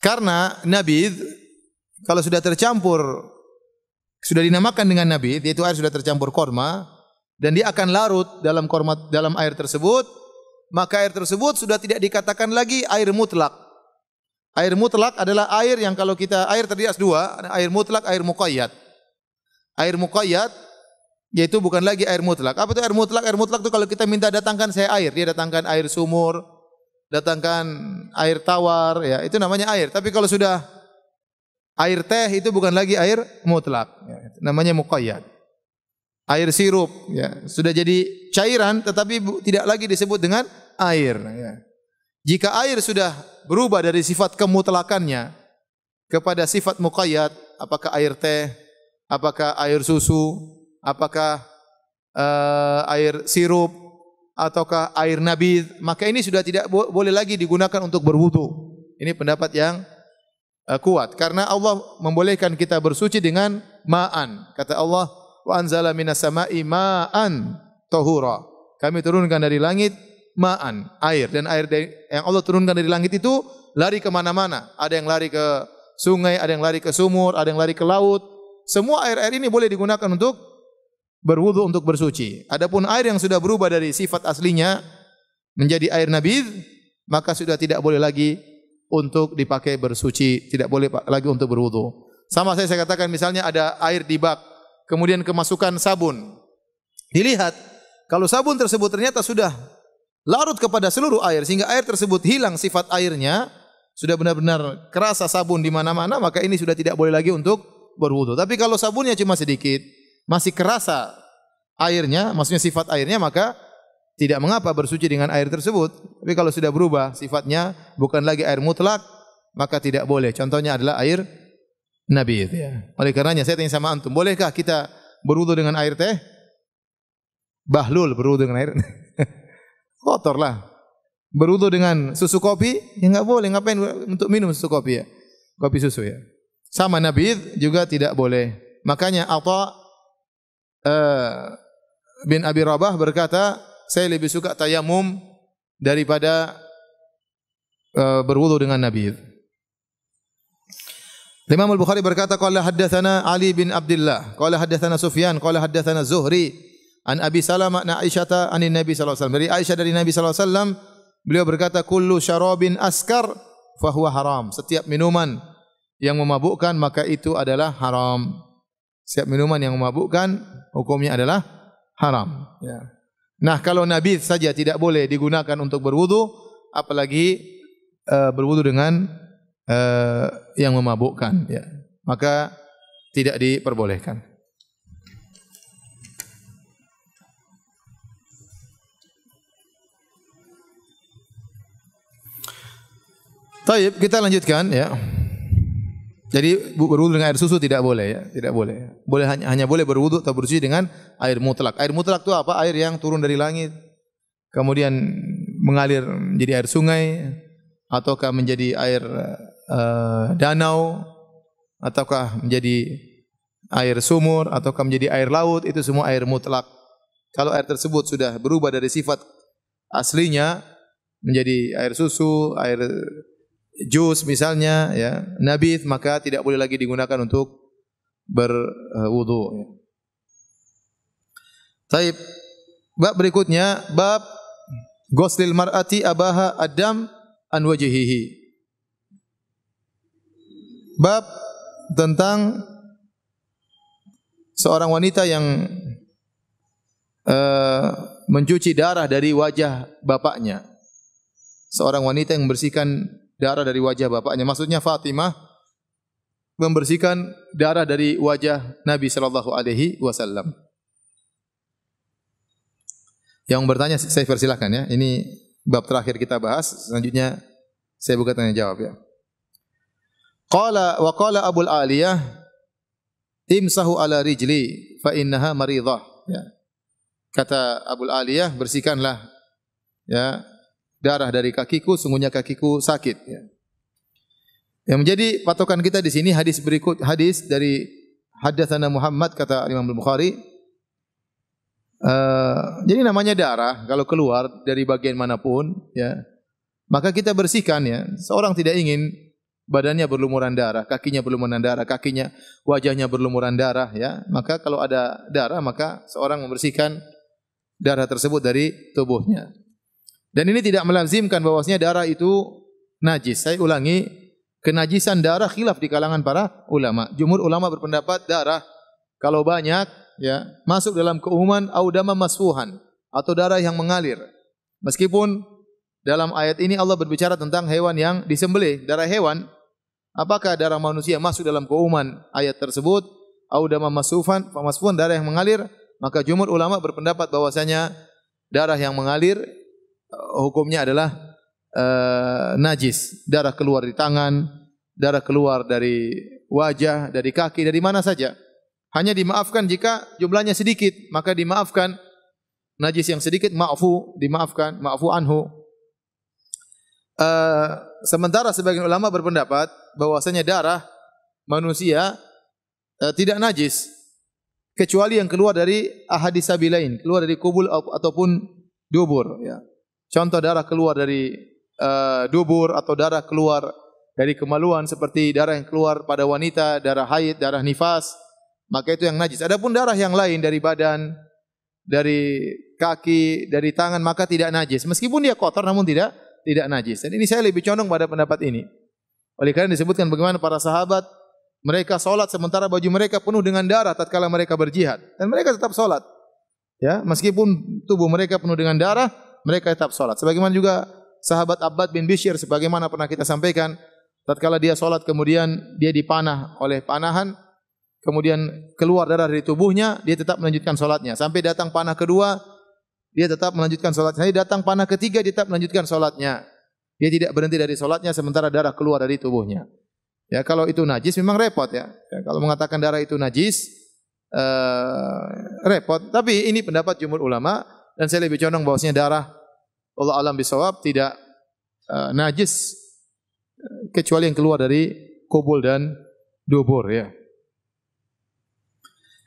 Karena nabith kalau sudah tercampur sudah dinamakan dengan nabi yaitu air sudah tercampur korma dan dia akan larut dalam korma dalam air tersebut maka air tersebut sudah tidak dikatakan lagi air mutlak air mutlak adalah air yang kalau kita air terdiri as dua air mutlak air mukayat. air muqayyad yaitu bukan lagi air mutlak apa itu air mutlak air mutlak itu kalau kita minta datangkan saya air dia datangkan air sumur datangkan air tawar ya itu namanya air tapi kalau sudah Air teh itu bukan lagi air mutlak, ya, namanya muqayyad. Air sirup ya, sudah jadi cairan tetapi tidak lagi disebut dengan air. Ya. Jika air sudah berubah dari sifat kemutlakannya kepada sifat muqayyad, apakah air teh, apakah air susu, apakah uh, air sirup, ataukah air nabi, maka ini sudah tidak boleh lagi digunakan untuk berwudu. Ini pendapat yang Uh, kuat karena Allah membolehkan kita bersuci dengan ma'an. Kata Allah, "Wa anzala minas sama'i ma'an tahura." Kami turunkan dari langit ma'an, air dan air yang Allah turunkan dari langit itu lari ke mana-mana. Ada yang lari ke sungai, ada yang lari ke sumur, ada yang lari ke laut. Semua air-air ini boleh digunakan untuk berwudu untuk bersuci. Adapun air yang sudah berubah dari sifat aslinya menjadi air nabiz, maka sudah tidak boleh lagi untuk dipakai bersuci, tidak boleh lagi untuk berwudu. Sama saya saya katakan misalnya ada air di bak, kemudian kemasukan sabun. Dilihat kalau sabun tersebut ternyata sudah larut kepada seluruh air sehingga air tersebut hilang sifat airnya, sudah benar-benar kerasa sabun di mana-mana, maka ini sudah tidak boleh lagi untuk berwudu. Tapi kalau sabunnya cuma sedikit, masih kerasa airnya, maksudnya sifat airnya, maka tidak mengapa bersuci dengan air tersebut. Tapi kalau sudah berubah sifatnya bukan lagi air mutlak, maka tidak boleh. Contohnya adalah air Nabi. Ya. Oleh karenanya saya tanya sama antum, bolehkah kita berwudu dengan air teh? Bahlul berwudu dengan air Kotorlah. lah. Berwudu dengan susu kopi ya enggak boleh. Ngapain untuk minum susu kopi ya? Kopi susu ya. Sama Nabi juga tidak boleh. Makanya Atha uh, bin Abi Rabah berkata, saya lebih suka tayamum daripada uh, berwudu dengan Nabi. Imam Al-Bukhari berkata, Qala haddathana Ali bin Abdullah, Qala haddathana Sufyan, Qala haddathana Zuhri, An Abi Salama, Na Aisyata, Ani Nabi SAW. Dari Aisyah dari Nabi SAW, beliau berkata, Kullu syarabin askar, fahuwa haram. Setiap minuman yang memabukkan, maka itu adalah haram. Setiap minuman yang memabukkan, hukumnya adalah haram. Ya. Yeah. Nah, kalau nabi saja tidak boleh digunakan untuk berwudu, apalagi uh, berwudu dengan uh, yang memabukkan, ya. Maka tidak diperbolehkan. Baik, kita lanjutkan ya. Jadi berwudu dengan air susu tidak boleh ya, tidak boleh. Boleh hanya hanya boleh berwudu atau bersuci dengan air mutlak. Air mutlak itu apa? Air yang turun dari langit kemudian mengalir menjadi air sungai ataukah menjadi air uh, danau ataukah menjadi air sumur ataukah menjadi air laut itu semua air mutlak. Kalau air tersebut sudah berubah dari sifat aslinya menjadi air susu, air jus misalnya ya nabith maka tidak boleh lagi digunakan untuk berwudu ya. Taib bab berikutnya bab ghuslil mar'ati abaha adam an wajhihi bab tentang seorang wanita yang uh, mencuci darah dari wajah bapaknya seorang wanita yang membersihkan darah dari wajah bapaknya. Maksudnya Fatimah membersihkan darah dari wajah Nabi Shallallahu alaihi wasallam. Yang bertanya saya persilahkan ya. Ini bab terakhir kita bahas. Selanjutnya saya buka tanya jawab ya. Qala wa qala Abu Aliyah imsahu ala rijli fa innaha maridah. Ya. Kata Abu Aliyah bersihkanlah ya darah dari kakiku, sungguhnya kakiku sakit. Ya. Yang menjadi patokan kita di sini hadis berikut hadis dari hadisana Muhammad kata Imam Al Bukhari. Uh, eh, jadi namanya darah kalau keluar dari bagian manapun, ya maka kita bersihkan ya. Seorang tidak ingin badannya berlumuran darah, kakinya berlumuran darah, kakinya, wajahnya berlumuran darah, ya. Maka kalau ada darah, maka seorang membersihkan darah tersebut dari tubuhnya. Dan ini tidak melazimkan bahwasanya darah itu najis. Saya ulangi, kenajisan darah khilaf di kalangan para ulama. Jumhur ulama berpendapat darah kalau banyak ya masuk dalam keumuman audama masfuhan atau darah yang mengalir. Meskipun dalam ayat ini Allah berbicara tentang hewan yang disembelih, darah hewan apakah darah manusia masuk dalam keumuman ayat tersebut audama masfuhan, masfuhan darah yang mengalir, maka jumhur ulama berpendapat bahwasanya darah yang mengalir hukumnya adalah uh, najis. Darah keluar di tangan, darah keluar dari wajah, dari kaki, dari mana saja. Hanya dimaafkan jika jumlahnya sedikit, maka dimaafkan. Najis yang sedikit maafu, dimaafkan, maafu anhu. Uh, sementara sebagian ulama berpendapat bahwasanya darah manusia uh, tidak najis kecuali yang keluar dari ahadisabilain, keluar dari kubul ataupun dubur ya. Contoh darah keluar dari uh, dubur atau darah keluar dari kemaluan seperti darah yang keluar pada wanita, darah haid, darah nifas, maka itu yang najis. Adapun darah yang lain dari badan, dari kaki, dari tangan maka tidak najis. Meskipun dia kotor namun tidak tidak najis. Dan ini saya lebih condong pada pendapat ini. Oleh karena disebutkan bagaimana para sahabat mereka sholat sementara baju mereka penuh dengan darah tatkala mereka berjihad dan mereka tetap sholat Ya, meskipun tubuh mereka penuh dengan darah, mereka tetap salat. Sebagaimana juga sahabat Abbad bin Bishir sebagaimana pernah kita sampaikan, tatkala dia salat kemudian dia dipanah oleh panahan, kemudian keluar darah dari tubuhnya, dia tetap melanjutkan salatnya sampai datang panah kedua, dia tetap melanjutkan salatnya. Sampai datang panah ketiga dia tetap melanjutkan salatnya. Dia tidak berhenti dari salatnya sementara darah keluar dari tubuhnya. Ya, kalau itu najis memang repot ya. ya kalau mengatakan darah itu najis eh, repot, tapi ini pendapat jumhur ulama dan saya lebih condong bahwasanya darah Allah alam bisawab tidak uh, najis eh, kecuali yang keluar dari kubul dan dubur ya.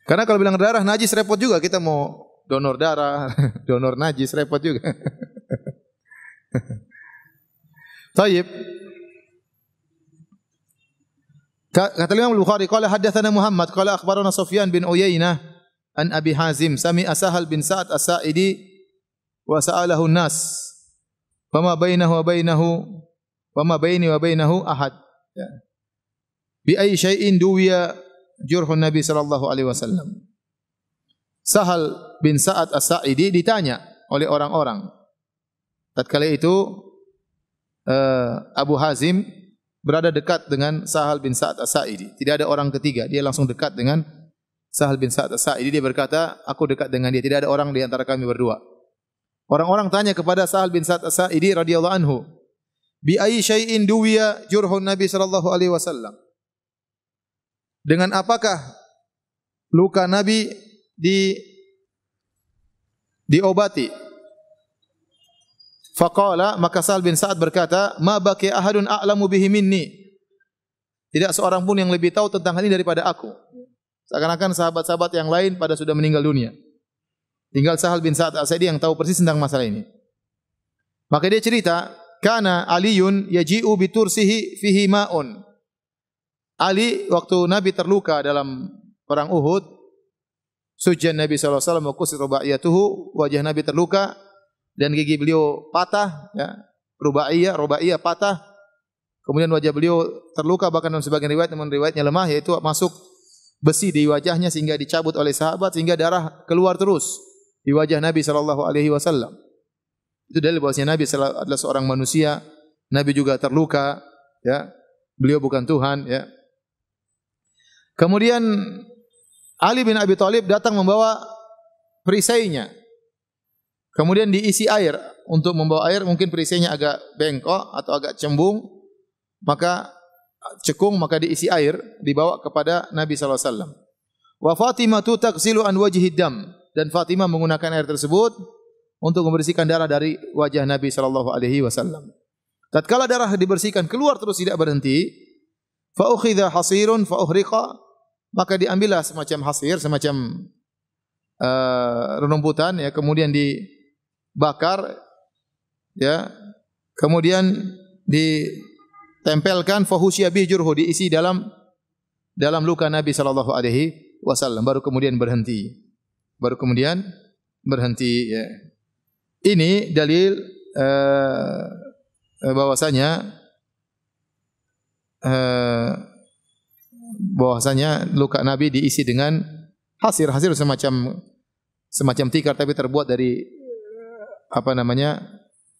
Karena kalau bilang darah najis repot juga kita mau donor darah, donor najis repot juga. Tayyib. Kata Imam Bukhari, "Qala hadatsana Muhammad, qala akhbarana Sufyan bin Uyainah." an Abi Hazim sami Asahal bin Sa'ad As-Sa'idi wa sa'alahu nas wa ma bainahu wa bainahu wa ma baini wa bainahu ahad ya. bi ayyi shay'in duwiya jurhun nabi sallallahu alaihi wasallam Sahal bin Sa'ad As-Sa'idi ditanya oleh orang-orang tatkala itu eh, Abu Hazim berada dekat dengan Sahal bin Sa'ad As-Sa'idi tidak ada orang ketiga dia langsung dekat dengan Sahal bin Sa'ad As-Sa'idi dia berkata, aku dekat dengan dia, tidak ada orang di antara kami berdua. Orang-orang tanya kepada Sahal bin Sa'ad as ini radhiyallahu anhu, "Bi ayyi shay'in duwiya jurhun Nabi sallallahu alaihi wasallam?" Dengan apakah luka Nabi di diobati? Faqala, maka Sahal bin Sa'ad berkata, "Ma baqi ahadun a'lamu bihi minni." Tidak seorang pun yang lebih tahu tentang hal ini daripada aku. Seakan-akan sahabat-sahabat yang lain pada sudah meninggal dunia. Tinggal Sahal bin Sa'ad Al-Sa'idi yang tahu persis tentang masalah ini. Maka dia cerita, Kana Aliyun yaji'u bitursihi fihi ma'un. Ali waktu Nabi terluka dalam perang Uhud, sujan Nabi SAW mengkusir ruba'iyatuhu, wajah Nabi terluka, dan gigi beliau patah, ya, ruba'iyah, ruba'iyah patah, kemudian wajah beliau terluka, bahkan dalam sebagian riwayat, namun riwayatnya lemah, yaitu masuk besi di wajahnya sehingga dicabut oleh sahabat sehingga darah keluar terus di wajah Nabi sallallahu alaihi wasallam. Itu dalil bahwasanya Nabi adalah seorang manusia, Nabi juga terluka, ya. Beliau bukan Tuhan, ya. Kemudian Ali bin Abi Thalib datang membawa perisainya. Kemudian diisi air untuk membawa air mungkin perisainya agak bengkok atau agak cembung maka cekung maka diisi air dibawa kepada Nabi SAW. Wa Fatimah tu taksilu an wajihidam dan Fatimah menggunakan air tersebut untuk membersihkan darah dari wajah Nabi saw. alaihi Tatkala darah dibersihkan keluar terus tidak berhenti, fa hasirun fa maka diambillah semacam hasir, semacam uh, renumputan ya, kemudian dibakar ya. Kemudian di tempelkan fahusya bi jurhu diisi dalam dalam luka Nabi sallallahu alaihi wasallam baru kemudian berhenti. Baru kemudian berhenti ya. Ini dalil eh bahwasanya eh bahwasanya luka Nabi diisi dengan hasir-hasir semacam semacam tikar tapi terbuat dari apa namanya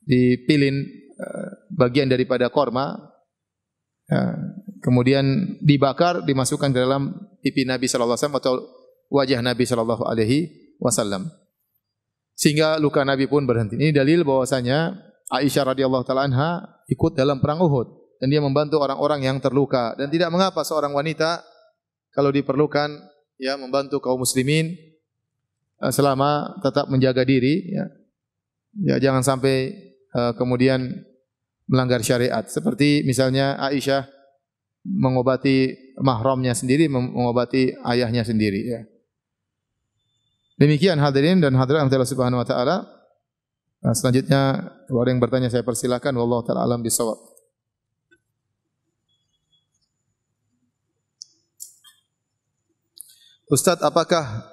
dipilin eh, bagian daripada korma Ha. kemudian dibakar dimasukkan ke dalam pipi Nabi sallallahu alaihi wasallam atau wajah Nabi sallallahu sehingga luka Nabi pun berhenti ini dalil bahwasanya Aisyah radhiyallahu taala anha ikut dalam perang Uhud dan dia membantu orang-orang yang terluka dan tidak mengapa seorang wanita kalau diperlukan ya membantu kaum muslimin eh, selama tetap menjaga diri ya, ya jangan sampai uh, kemudian melanggar syariat. Seperti misalnya Aisyah mengobati mahramnya sendiri, mengobati ayahnya sendiri ya. Demikian hadirin dan hadirat yang telah Subhanahu wa taala. Nah, selanjutnya kalau ada yang bertanya saya persilakan wallahu taala alam bisawab. Ustaz, apakah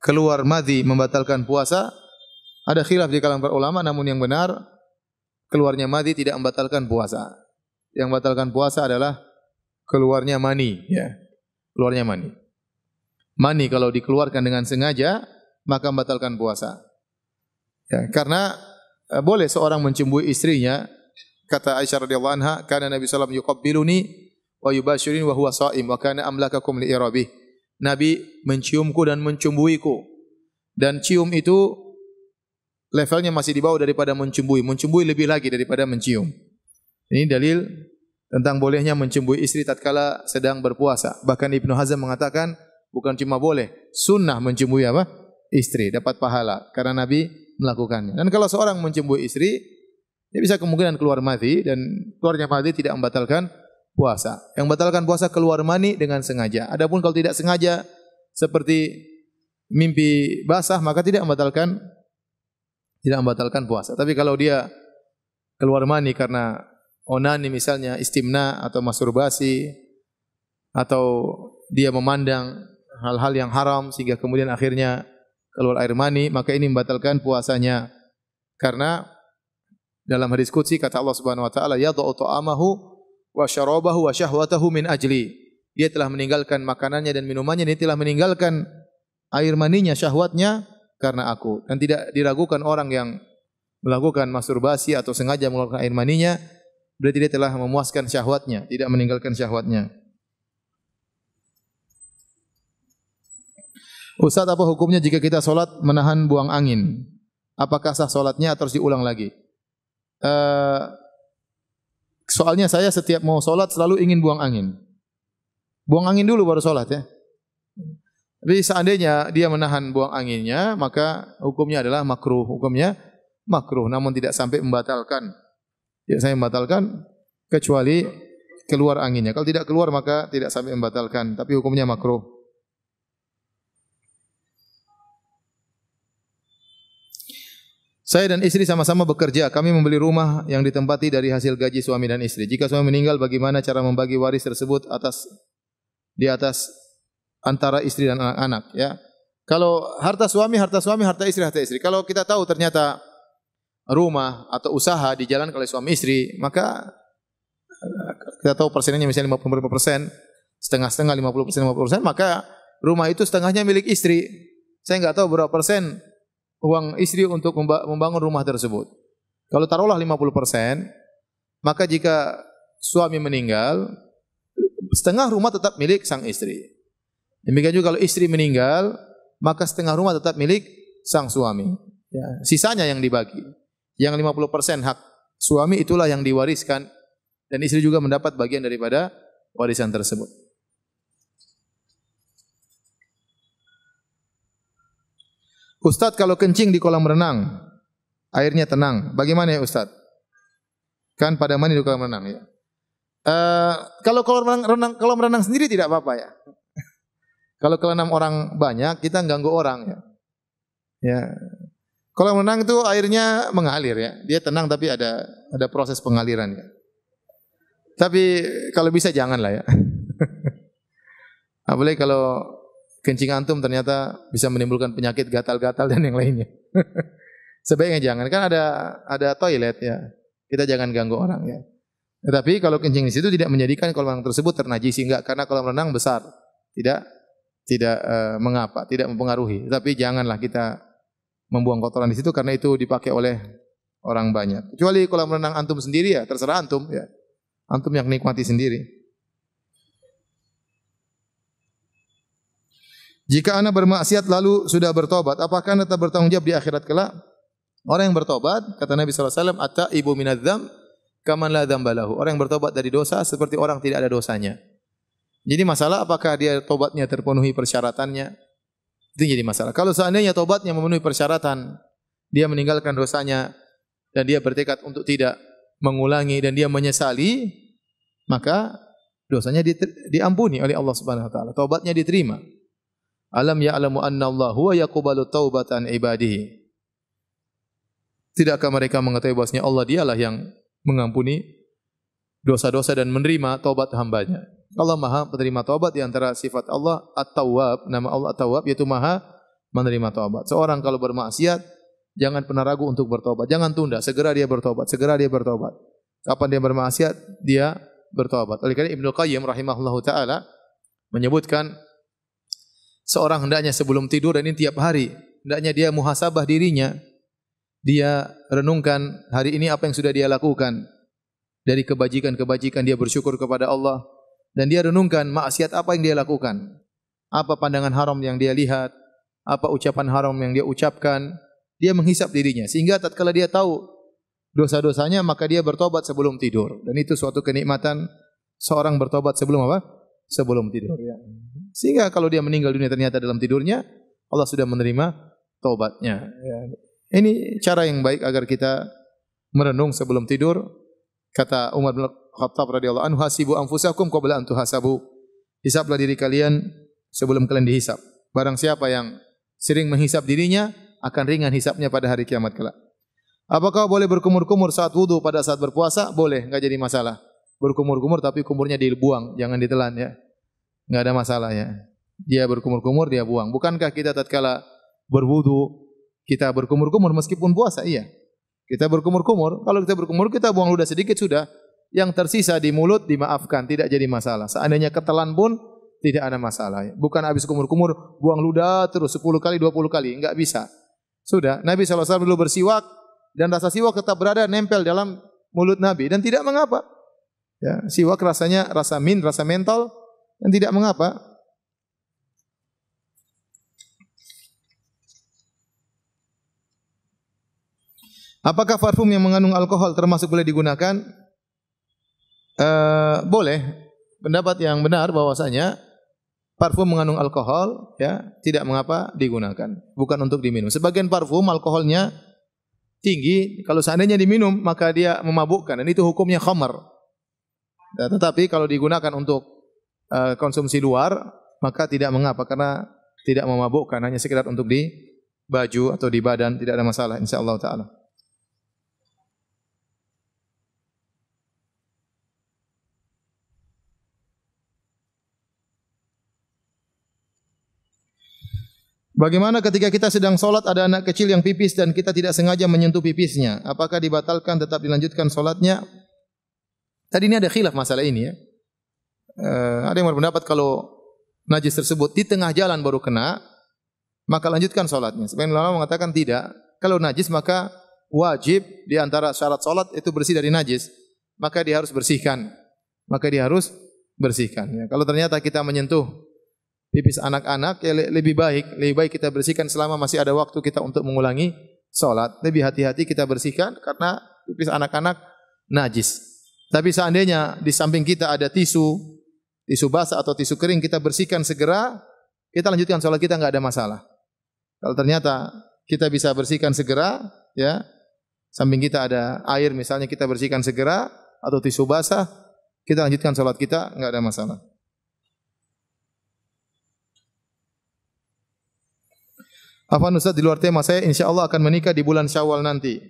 keluar madhi membatalkan puasa? Ada khilaf di kalangan para ulama namun yang benar keluarnya mati tidak membatalkan puasa. Yang membatalkan puasa adalah keluarnya mani, ya. Keluarnya mani. Mani kalau dikeluarkan dengan sengaja maka membatalkan puasa. Ya, karena eh, boleh seorang mencumbui istrinya, kata Aisyah radhiyallahu anha, karena Nabi sallallahu alaihi wasallam yuqabbiluni wa yubashirin wa huwa sha'im wa kana Nabi menciumku dan mencumbuiku. Dan cium itu levelnya masih di bawah daripada mencumbui. Mencumbui lebih lagi daripada mencium. Ini dalil tentang bolehnya mencumbui istri tatkala sedang berpuasa. Bahkan Ibn Hazm mengatakan bukan cuma boleh, sunnah mencumbui apa? Istri dapat pahala karena Nabi melakukannya. Dan kalau seorang mencumbui istri, dia bisa kemungkinan keluar mati dan keluarnya mati tidak membatalkan puasa. Yang membatalkan puasa keluar mani dengan sengaja. Adapun kalau tidak sengaja seperti mimpi basah maka tidak membatalkan tidak membatalkan puasa. Tapi kalau dia keluar mani karena onani misalnya istimna atau masturbasi atau dia memandang hal-hal yang haram sehingga kemudian akhirnya keluar air mani maka ini membatalkan puasanya karena dalam hadis qudsi kata Allah Subhanahu wa taala ya dha'u ta'amahu wa syarabahu wa syahwatahu min ajli dia telah meninggalkan makanannya dan minumannya dia telah meninggalkan air maninya syahwatnya karena aku dan tidak diragukan orang yang melakukan masturbasi atau sengaja mengeluarkan air maninya berarti dia telah memuaskan syahwatnya tidak meninggalkan syahwatnya Ustaz apa hukumnya jika kita solat menahan buang angin apakah sah solatnya atau harus diulang lagi uh, soalnya saya setiap mau solat selalu ingin buang angin buang angin dulu baru solat ya jadi seandainya dia menahan buang anginnya, maka hukumnya adalah makruh. Hukumnya makruh, namun tidak sampai membatalkan. Tidak sampai membatalkan, kecuali keluar anginnya. Kalau tidak keluar, maka tidak sampai membatalkan. Tapi hukumnya makruh. Saya dan istri sama-sama bekerja. Kami membeli rumah yang ditempati dari hasil gaji suami dan istri. Jika suami meninggal, bagaimana cara membagi waris tersebut atas di atas antara istri dan anak-anak ya. Kalau harta suami, harta suami, harta istri, harta istri. Kalau kita tahu ternyata rumah atau usaha dijalankan oleh suami istri, maka eh, kita tahu persennya misalnya 50 persen, setengah-setengah 50 persen, 50 persen, maka rumah itu setengahnya milik istri. Saya nggak tahu berapa persen uang istri untuk membangun rumah tersebut. Kalau taruhlah 50 persen, maka jika suami meninggal, setengah rumah tetap milik sang istri. Demikian juga kalau istri meninggal, maka setengah rumah tetap milik sang suami. Ya, sisanya yang dibagi. Yang 50% hak suami itulah yang diwariskan dan istri juga mendapat bagian daripada warisan tersebut. Ustadz kalau kencing di kolam renang, airnya tenang. Bagaimana ya Ustadz? Kan pada mandi di kolam renang ya. Uh, kalau kolam renang, renang, kolam renang sendiri tidak apa-apa ya. Kalau kelenam orang banyak, kita ganggu orang ya. Ya. Kalau menang itu airnya mengalir ya. Dia tenang tapi ada ada proses pengaliran ya. Tapi kalau bisa jangan lah ya. Apalagi kalau kencing antum ternyata bisa menimbulkan penyakit gatal-gatal dan yang lainnya. Sebaiknya jangan kan ada ada toilet ya. Kita jangan ganggu orang ya. Tetapi kalau kencing di situ tidak menjadikan kolam renang tersebut ternajisi enggak karena kolam renang besar. Tidak tidak uh, mengapa, tidak mempengaruhi. Tapi janganlah kita membuang kotoran di situ karena itu dipakai oleh orang banyak. Kecuali kolam renang antum sendiri ya, terserah antum ya. Antum yang nikmati sendiri. Jika anak bermaksiat lalu sudah bertobat, apakah anda tetap bertanggung jawab di akhirat kelak? Orang yang bertobat, kata Nabi SAW, Atta ibu minadzam, kaman la dhambalahu. Orang yang bertobat dari dosa seperti orang tidak ada dosanya. Jadi masalah apakah dia tobatnya terpenuhi persyaratannya? Itu jadi masalah. Kalau seandainya tobatnya memenuhi persyaratan, dia meninggalkan dosanya dan dia bertekad untuk tidak mengulangi dan dia menyesali, maka dosanya di, diampuni oleh Allah Subhanahu wa taala. Tobatnya diterima. Alam ya'lamu anna Allah huwa yaqbalu taubatan ibadihi. Tidakkah mereka mengetahui bahwasanya Allah dialah yang mengampuni dosa-dosa dan menerima taubat hambanya? Allah Maha menerima taubat di antara sifat Allah At-Tawwab, nama Allah At-Tawwab yaitu Maha menerima taubat. Seorang kalau bermaksiat jangan pernah ragu untuk bertobat. Jangan tunda, segera dia bertobat, segera dia bertobat. Kapan dia bermaksiat, dia bertobat. Oleh karena Ibnu Qayyim rahimahullahu taala menyebutkan seorang hendaknya sebelum tidur dan ini tiap hari, hendaknya dia muhasabah dirinya. Dia renungkan hari ini apa yang sudah dia lakukan. Dari kebajikan-kebajikan dia bersyukur kepada Allah, dan dia renungkan maksiat apa yang dia lakukan, apa pandangan haram yang dia lihat, apa ucapan haram yang dia ucapkan, dia menghisap dirinya sehingga tak tatkala dia tahu dosa-dosanya maka dia bertobat sebelum tidur dan itu suatu kenikmatan seorang bertobat sebelum apa? sebelum tidur ya. Sehingga kalau dia meninggal dunia ternyata dalam tidurnya Allah sudah menerima tobatnya. Ya. Ini cara yang baik agar kita merenung sebelum tidur. Kata Umar Khattab radhiyallahu anhu hasibu anfusakum qabla an tuhasabu. Hisablah diri kalian sebelum kalian dihisab. Barang siapa yang sering menghisab dirinya akan ringan hisabnya pada hari kiamat kelak. Apakah boleh berkumur-kumur saat wudu pada saat berpuasa? Boleh, enggak jadi masalah. Berkumur-kumur tapi kumurnya dibuang, jangan ditelan ya. Enggak ada masalah ya. Dia berkumur-kumur, dia buang. Bukankah kita tatkala berwudu kita berkumur-kumur meskipun puasa? Iya. Kita berkumur-kumur, kalau kita berkumur kita buang ludah sedikit sudah, yang tersisa di mulut dimaafkan, tidak jadi masalah. Seandainya ketelan pun tidak ada masalah. Bukan habis kumur-kumur, buang ludah terus 10 kali, 20 kali, enggak bisa. Sudah, Nabi SAW dulu bersiwak dan rasa siwak tetap berada nempel dalam mulut Nabi dan tidak mengapa. Ya, siwak rasanya rasa min, rasa mental dan tidak mengapa. Apakah parfum yang mengandung alkohol termasuk boleh digunakan? uh, boleh pendapat yang benar bahwasanya parfum mengandung alkohol ya tidak mengapa digunakan bukan untuk diminum sebagian parfum alkoholnya tinggi kalau seandainya diminum maka dia memabukkan dan itu hukumnya khamar nah, tetapi kalau digunakan untuk uh, konsumsi luar maka tidak mengapa karena tidak memabukkan hanya sekedar untuk di baju atau di badan tidak ada masalah insyaallah taala Bagaimana ketika kita sedang sholat ada anak kecil yang pipis dan kita tidak sengaja menyentuh pipisnya? Apakah dibatalkan tetap dilanjutkan sholatnya? Tadi ini ada khilaf masalah ini ya. E, ada yang berpendapat kalau najis tersebut di tengah jalan baru kena, maka lanjutkan sholatnya. Sebagian ulama mengatakan tidak. Kalau najis maka wajib di antara syarat sholat itu bersih dari najis. Maka dia harus bersihkan. Maka dia harus bersihkan. Ya, kalau ternyata kita menyentuh pipis anak-anak ya lebih baik lebih baik kita bersihkan selama masih ada waktu kita untuk mengulangi salat lebih hati-hati kita bersihkan karena pipis anak-anak najis tapi seandainya di samping kita ada tisu tisu basah atau tisu kering kita bersihkan segera kita lanjutkan salat kita enggak ada masalah kalau ternyata kita bisa bersihkan segera ya samping kita ada air misalnya kita bersihkan segera atau tisu basah kita lanjutkan salat kita enggak ada masalah Afan Ustaz di luar tema saya insya Allah akan menikah di bulan syawal nanti.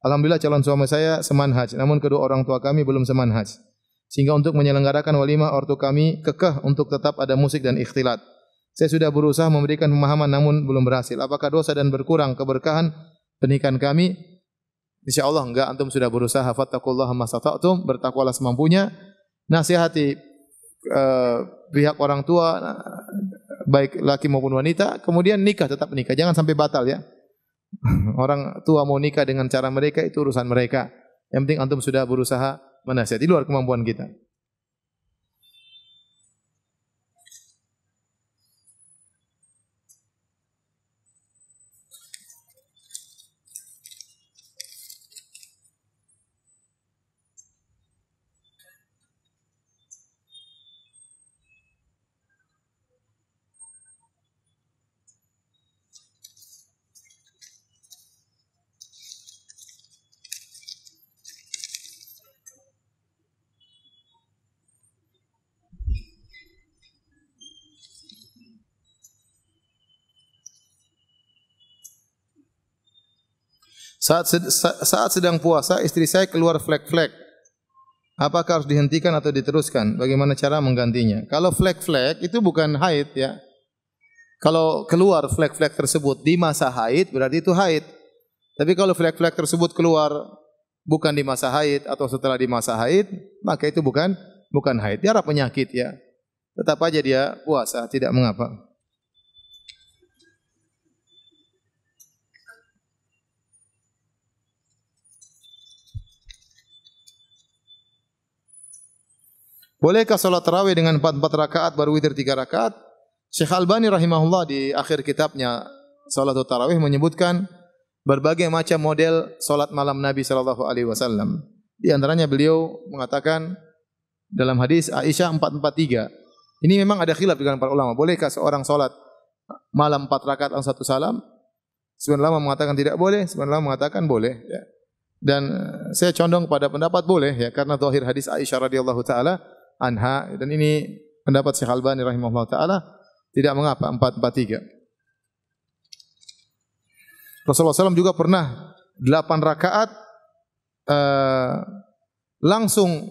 Alhamdulillah calon suami saya semanhaj. Namun kedua orang tua kami belum semanhaj. Sehingga untuk menyelenggarakan walima ortu kami kekeh untuk tetap ada musik dan ikhtilat. Saya sudah berusaha memberikan pemahaman namun belum berhasil. Apakah dosa dan berkurang keberkahan pernikahan kami? Insya Allah enggak. Antum sudah berusaha. Fattakullah masatatum. Bertakwalah semampunya. Nasihati uh, pihak orang tua baik laki maupun wanita, kemudian nikah tetap nikah, jangan sampai batal ya. Orang tua mau nikah dengan cara mereka itu urusan mereka. Yang penting antum sudah berusaha menasihati luar kemampuan kita. Saat, saat sedang puasa, istri saya keluar flek-flek. Apakah harus dihentikan atau diteruskan? Bagaimana cara menggantinya? Kalau flek-flek itu bukan haid ya. Kalau keluar flek-flek tersebut di masa haid berarti itu haid. Tapi kalau flek-flek tersebut keluar bukan di masa haid atau setelah di masa haid, maka itu bukan bukan haid. Dia ada penyakit ya. Tetap aja dia puasa, tidak mengapa. Bolehkah salat tarawih dengan empat empat rakaat baru witir tiga rakaat? Syekh Albani rahimahullah di akhir kitabnya Salat Tarawih menyebutkan berbagai macam model salat malam Nabi sallallahu alaihi wasallam. Di antaranya beliau mengatakan dalam hadis Aisyah 443. Ini memang ada khilaf kalangan para ulama. Bolehkah seorang salat malam empat rakaat dan satu salam? Sebagian ulama mengatakan tidak boleh, sebagian ulama mengatakan boleh, ya. Dan eh, saya condong pada pendapat boleh ya karena zahir hadis Aisyah radhiyallahu taala anha dan ini pendapat Syekh Albani rahimahullah taala tidak mengapa 443 Rasulullah SAW juga pernah delapan rakaat uh, langsung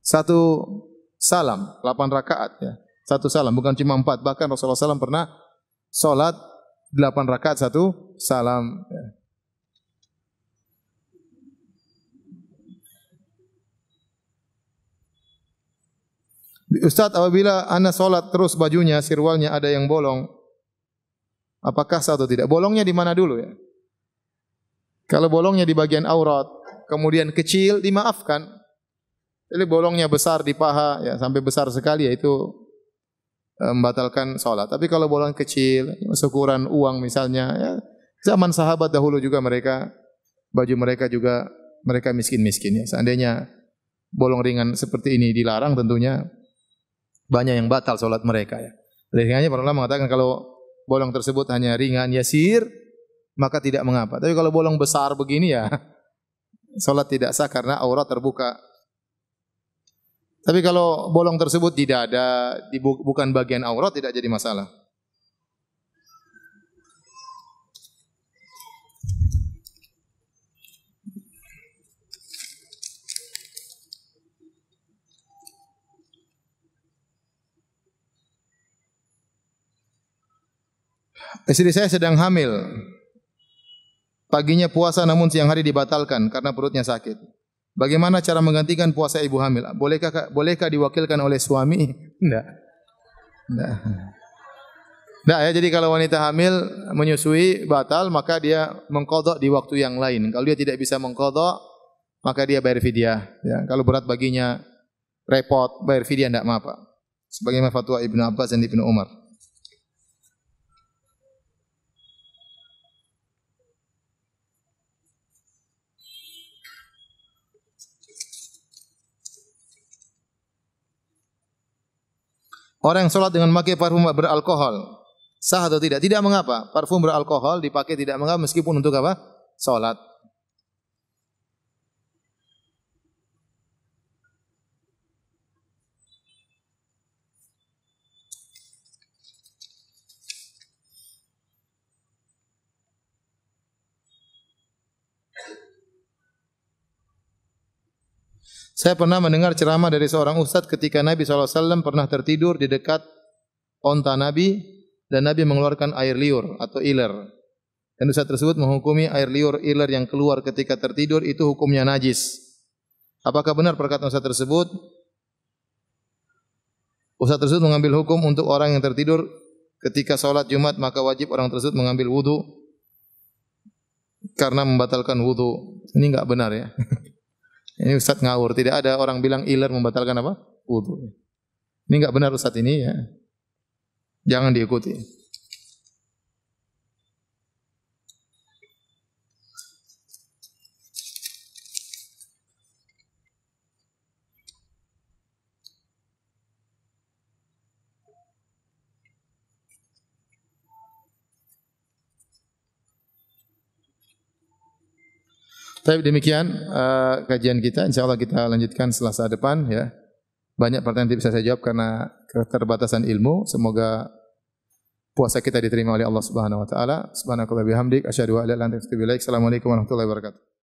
satu salam delapan rakaat ya satu salam bukan cuma empat bahkan Rasulullah SAW pernah sholat delapan rakaat satu salam ya. Ustaz, apabila anak solat terus bajunya, sirwalnya ada yang bolong, apakah sah atau tidak? Bolongnya di mana dulu ya? Kalau bolongnya di bagian aurat, kemudian kecil, dimaafkan. Jadi bolongnya besar di paha, ya sampai besar sekali, ya itu eh, membatalkan solat. Tapi kalau bolong kecil, sekurang uang misalnya, ya, zaman sahabat dahulu juga mereka, baju mereka juga mereka miskin-miskin. Ya. Seandainya bolong ringan seperti ini dilarang tentunya banyak yang batal solat mereka. Ya. Ringannya para ulama mengatakan kalau bolong tersebut hanya ringan yasir maka tidak mengapa. Tapi kalau bolong besar begini ya solat tidak sah karena aurat terbuka. Tapi kalau bolong tersebut tidak ada bukan bagian aurat tidak jadi masalah. Istri saya sedang hamil. Paginya puasa namun siang hari dibatalkan karena perutnya sakit. Bagaimana cara menggantikan puasa ibu hamil? Bolehkah bolehkah diwakilkan oleh suami? Tidak. Tidak. Tidak ya, jadi kalau wanita hamil menyusui batal, maka dia mengkodok di waktu yang lain. Kalau dia tidak bisa mengkodok, maka dia bayar fidyah. Ya, kalau berat baginya repot, bayar fidyah tidak apa-apa. Sebagaimana fatwa Ibnu Abbas dan Ibnu Umar. Orang yang sholat dengan memakai parfum beralkohol sah atau tidak? Tidak mengapa. Parfum beralkohol dipakai tidak mengapa meskipun untuk apa? Sholat. Saya pernah mendengar ceramah dari seorang ustadz ketika Nabi SAW pernah tertidur di dekat onta Nabi dan Nabi mengeluarkan air liur atau iler. Dan ustadz tersebut menghukumi air liur iler yang keluar ketika tertidur itu hukumnya najis. Apakah benar perkataan ustadz tersebut? Ustadz tersebut mengambil hukum untuk orang yang tertidur ketika sholat Jumat maka wajib orang tersebut mengambil wudhu karena membatalkan wudhu. Ini enggak benar ya. Ini Ustaz ngawur, tidak ada orang bilang iler membatalkan apa? Wudu. Ini enggak benar Ustaz ini ya. Jangan diikuti. Tapi demikian uh, kajian kita. InsyaAllah kita lanjutkan selasa depan. Ya. Banyak pertanyaan yang bisa saya jawab karena keterbatasan ilmu. Semoga puasa kita diterima oleh Allah Subhanahu wa taala. Subhanakallahi bihamdik asyhadu an Assalamualaikum warahmatullahi wabarakatuh.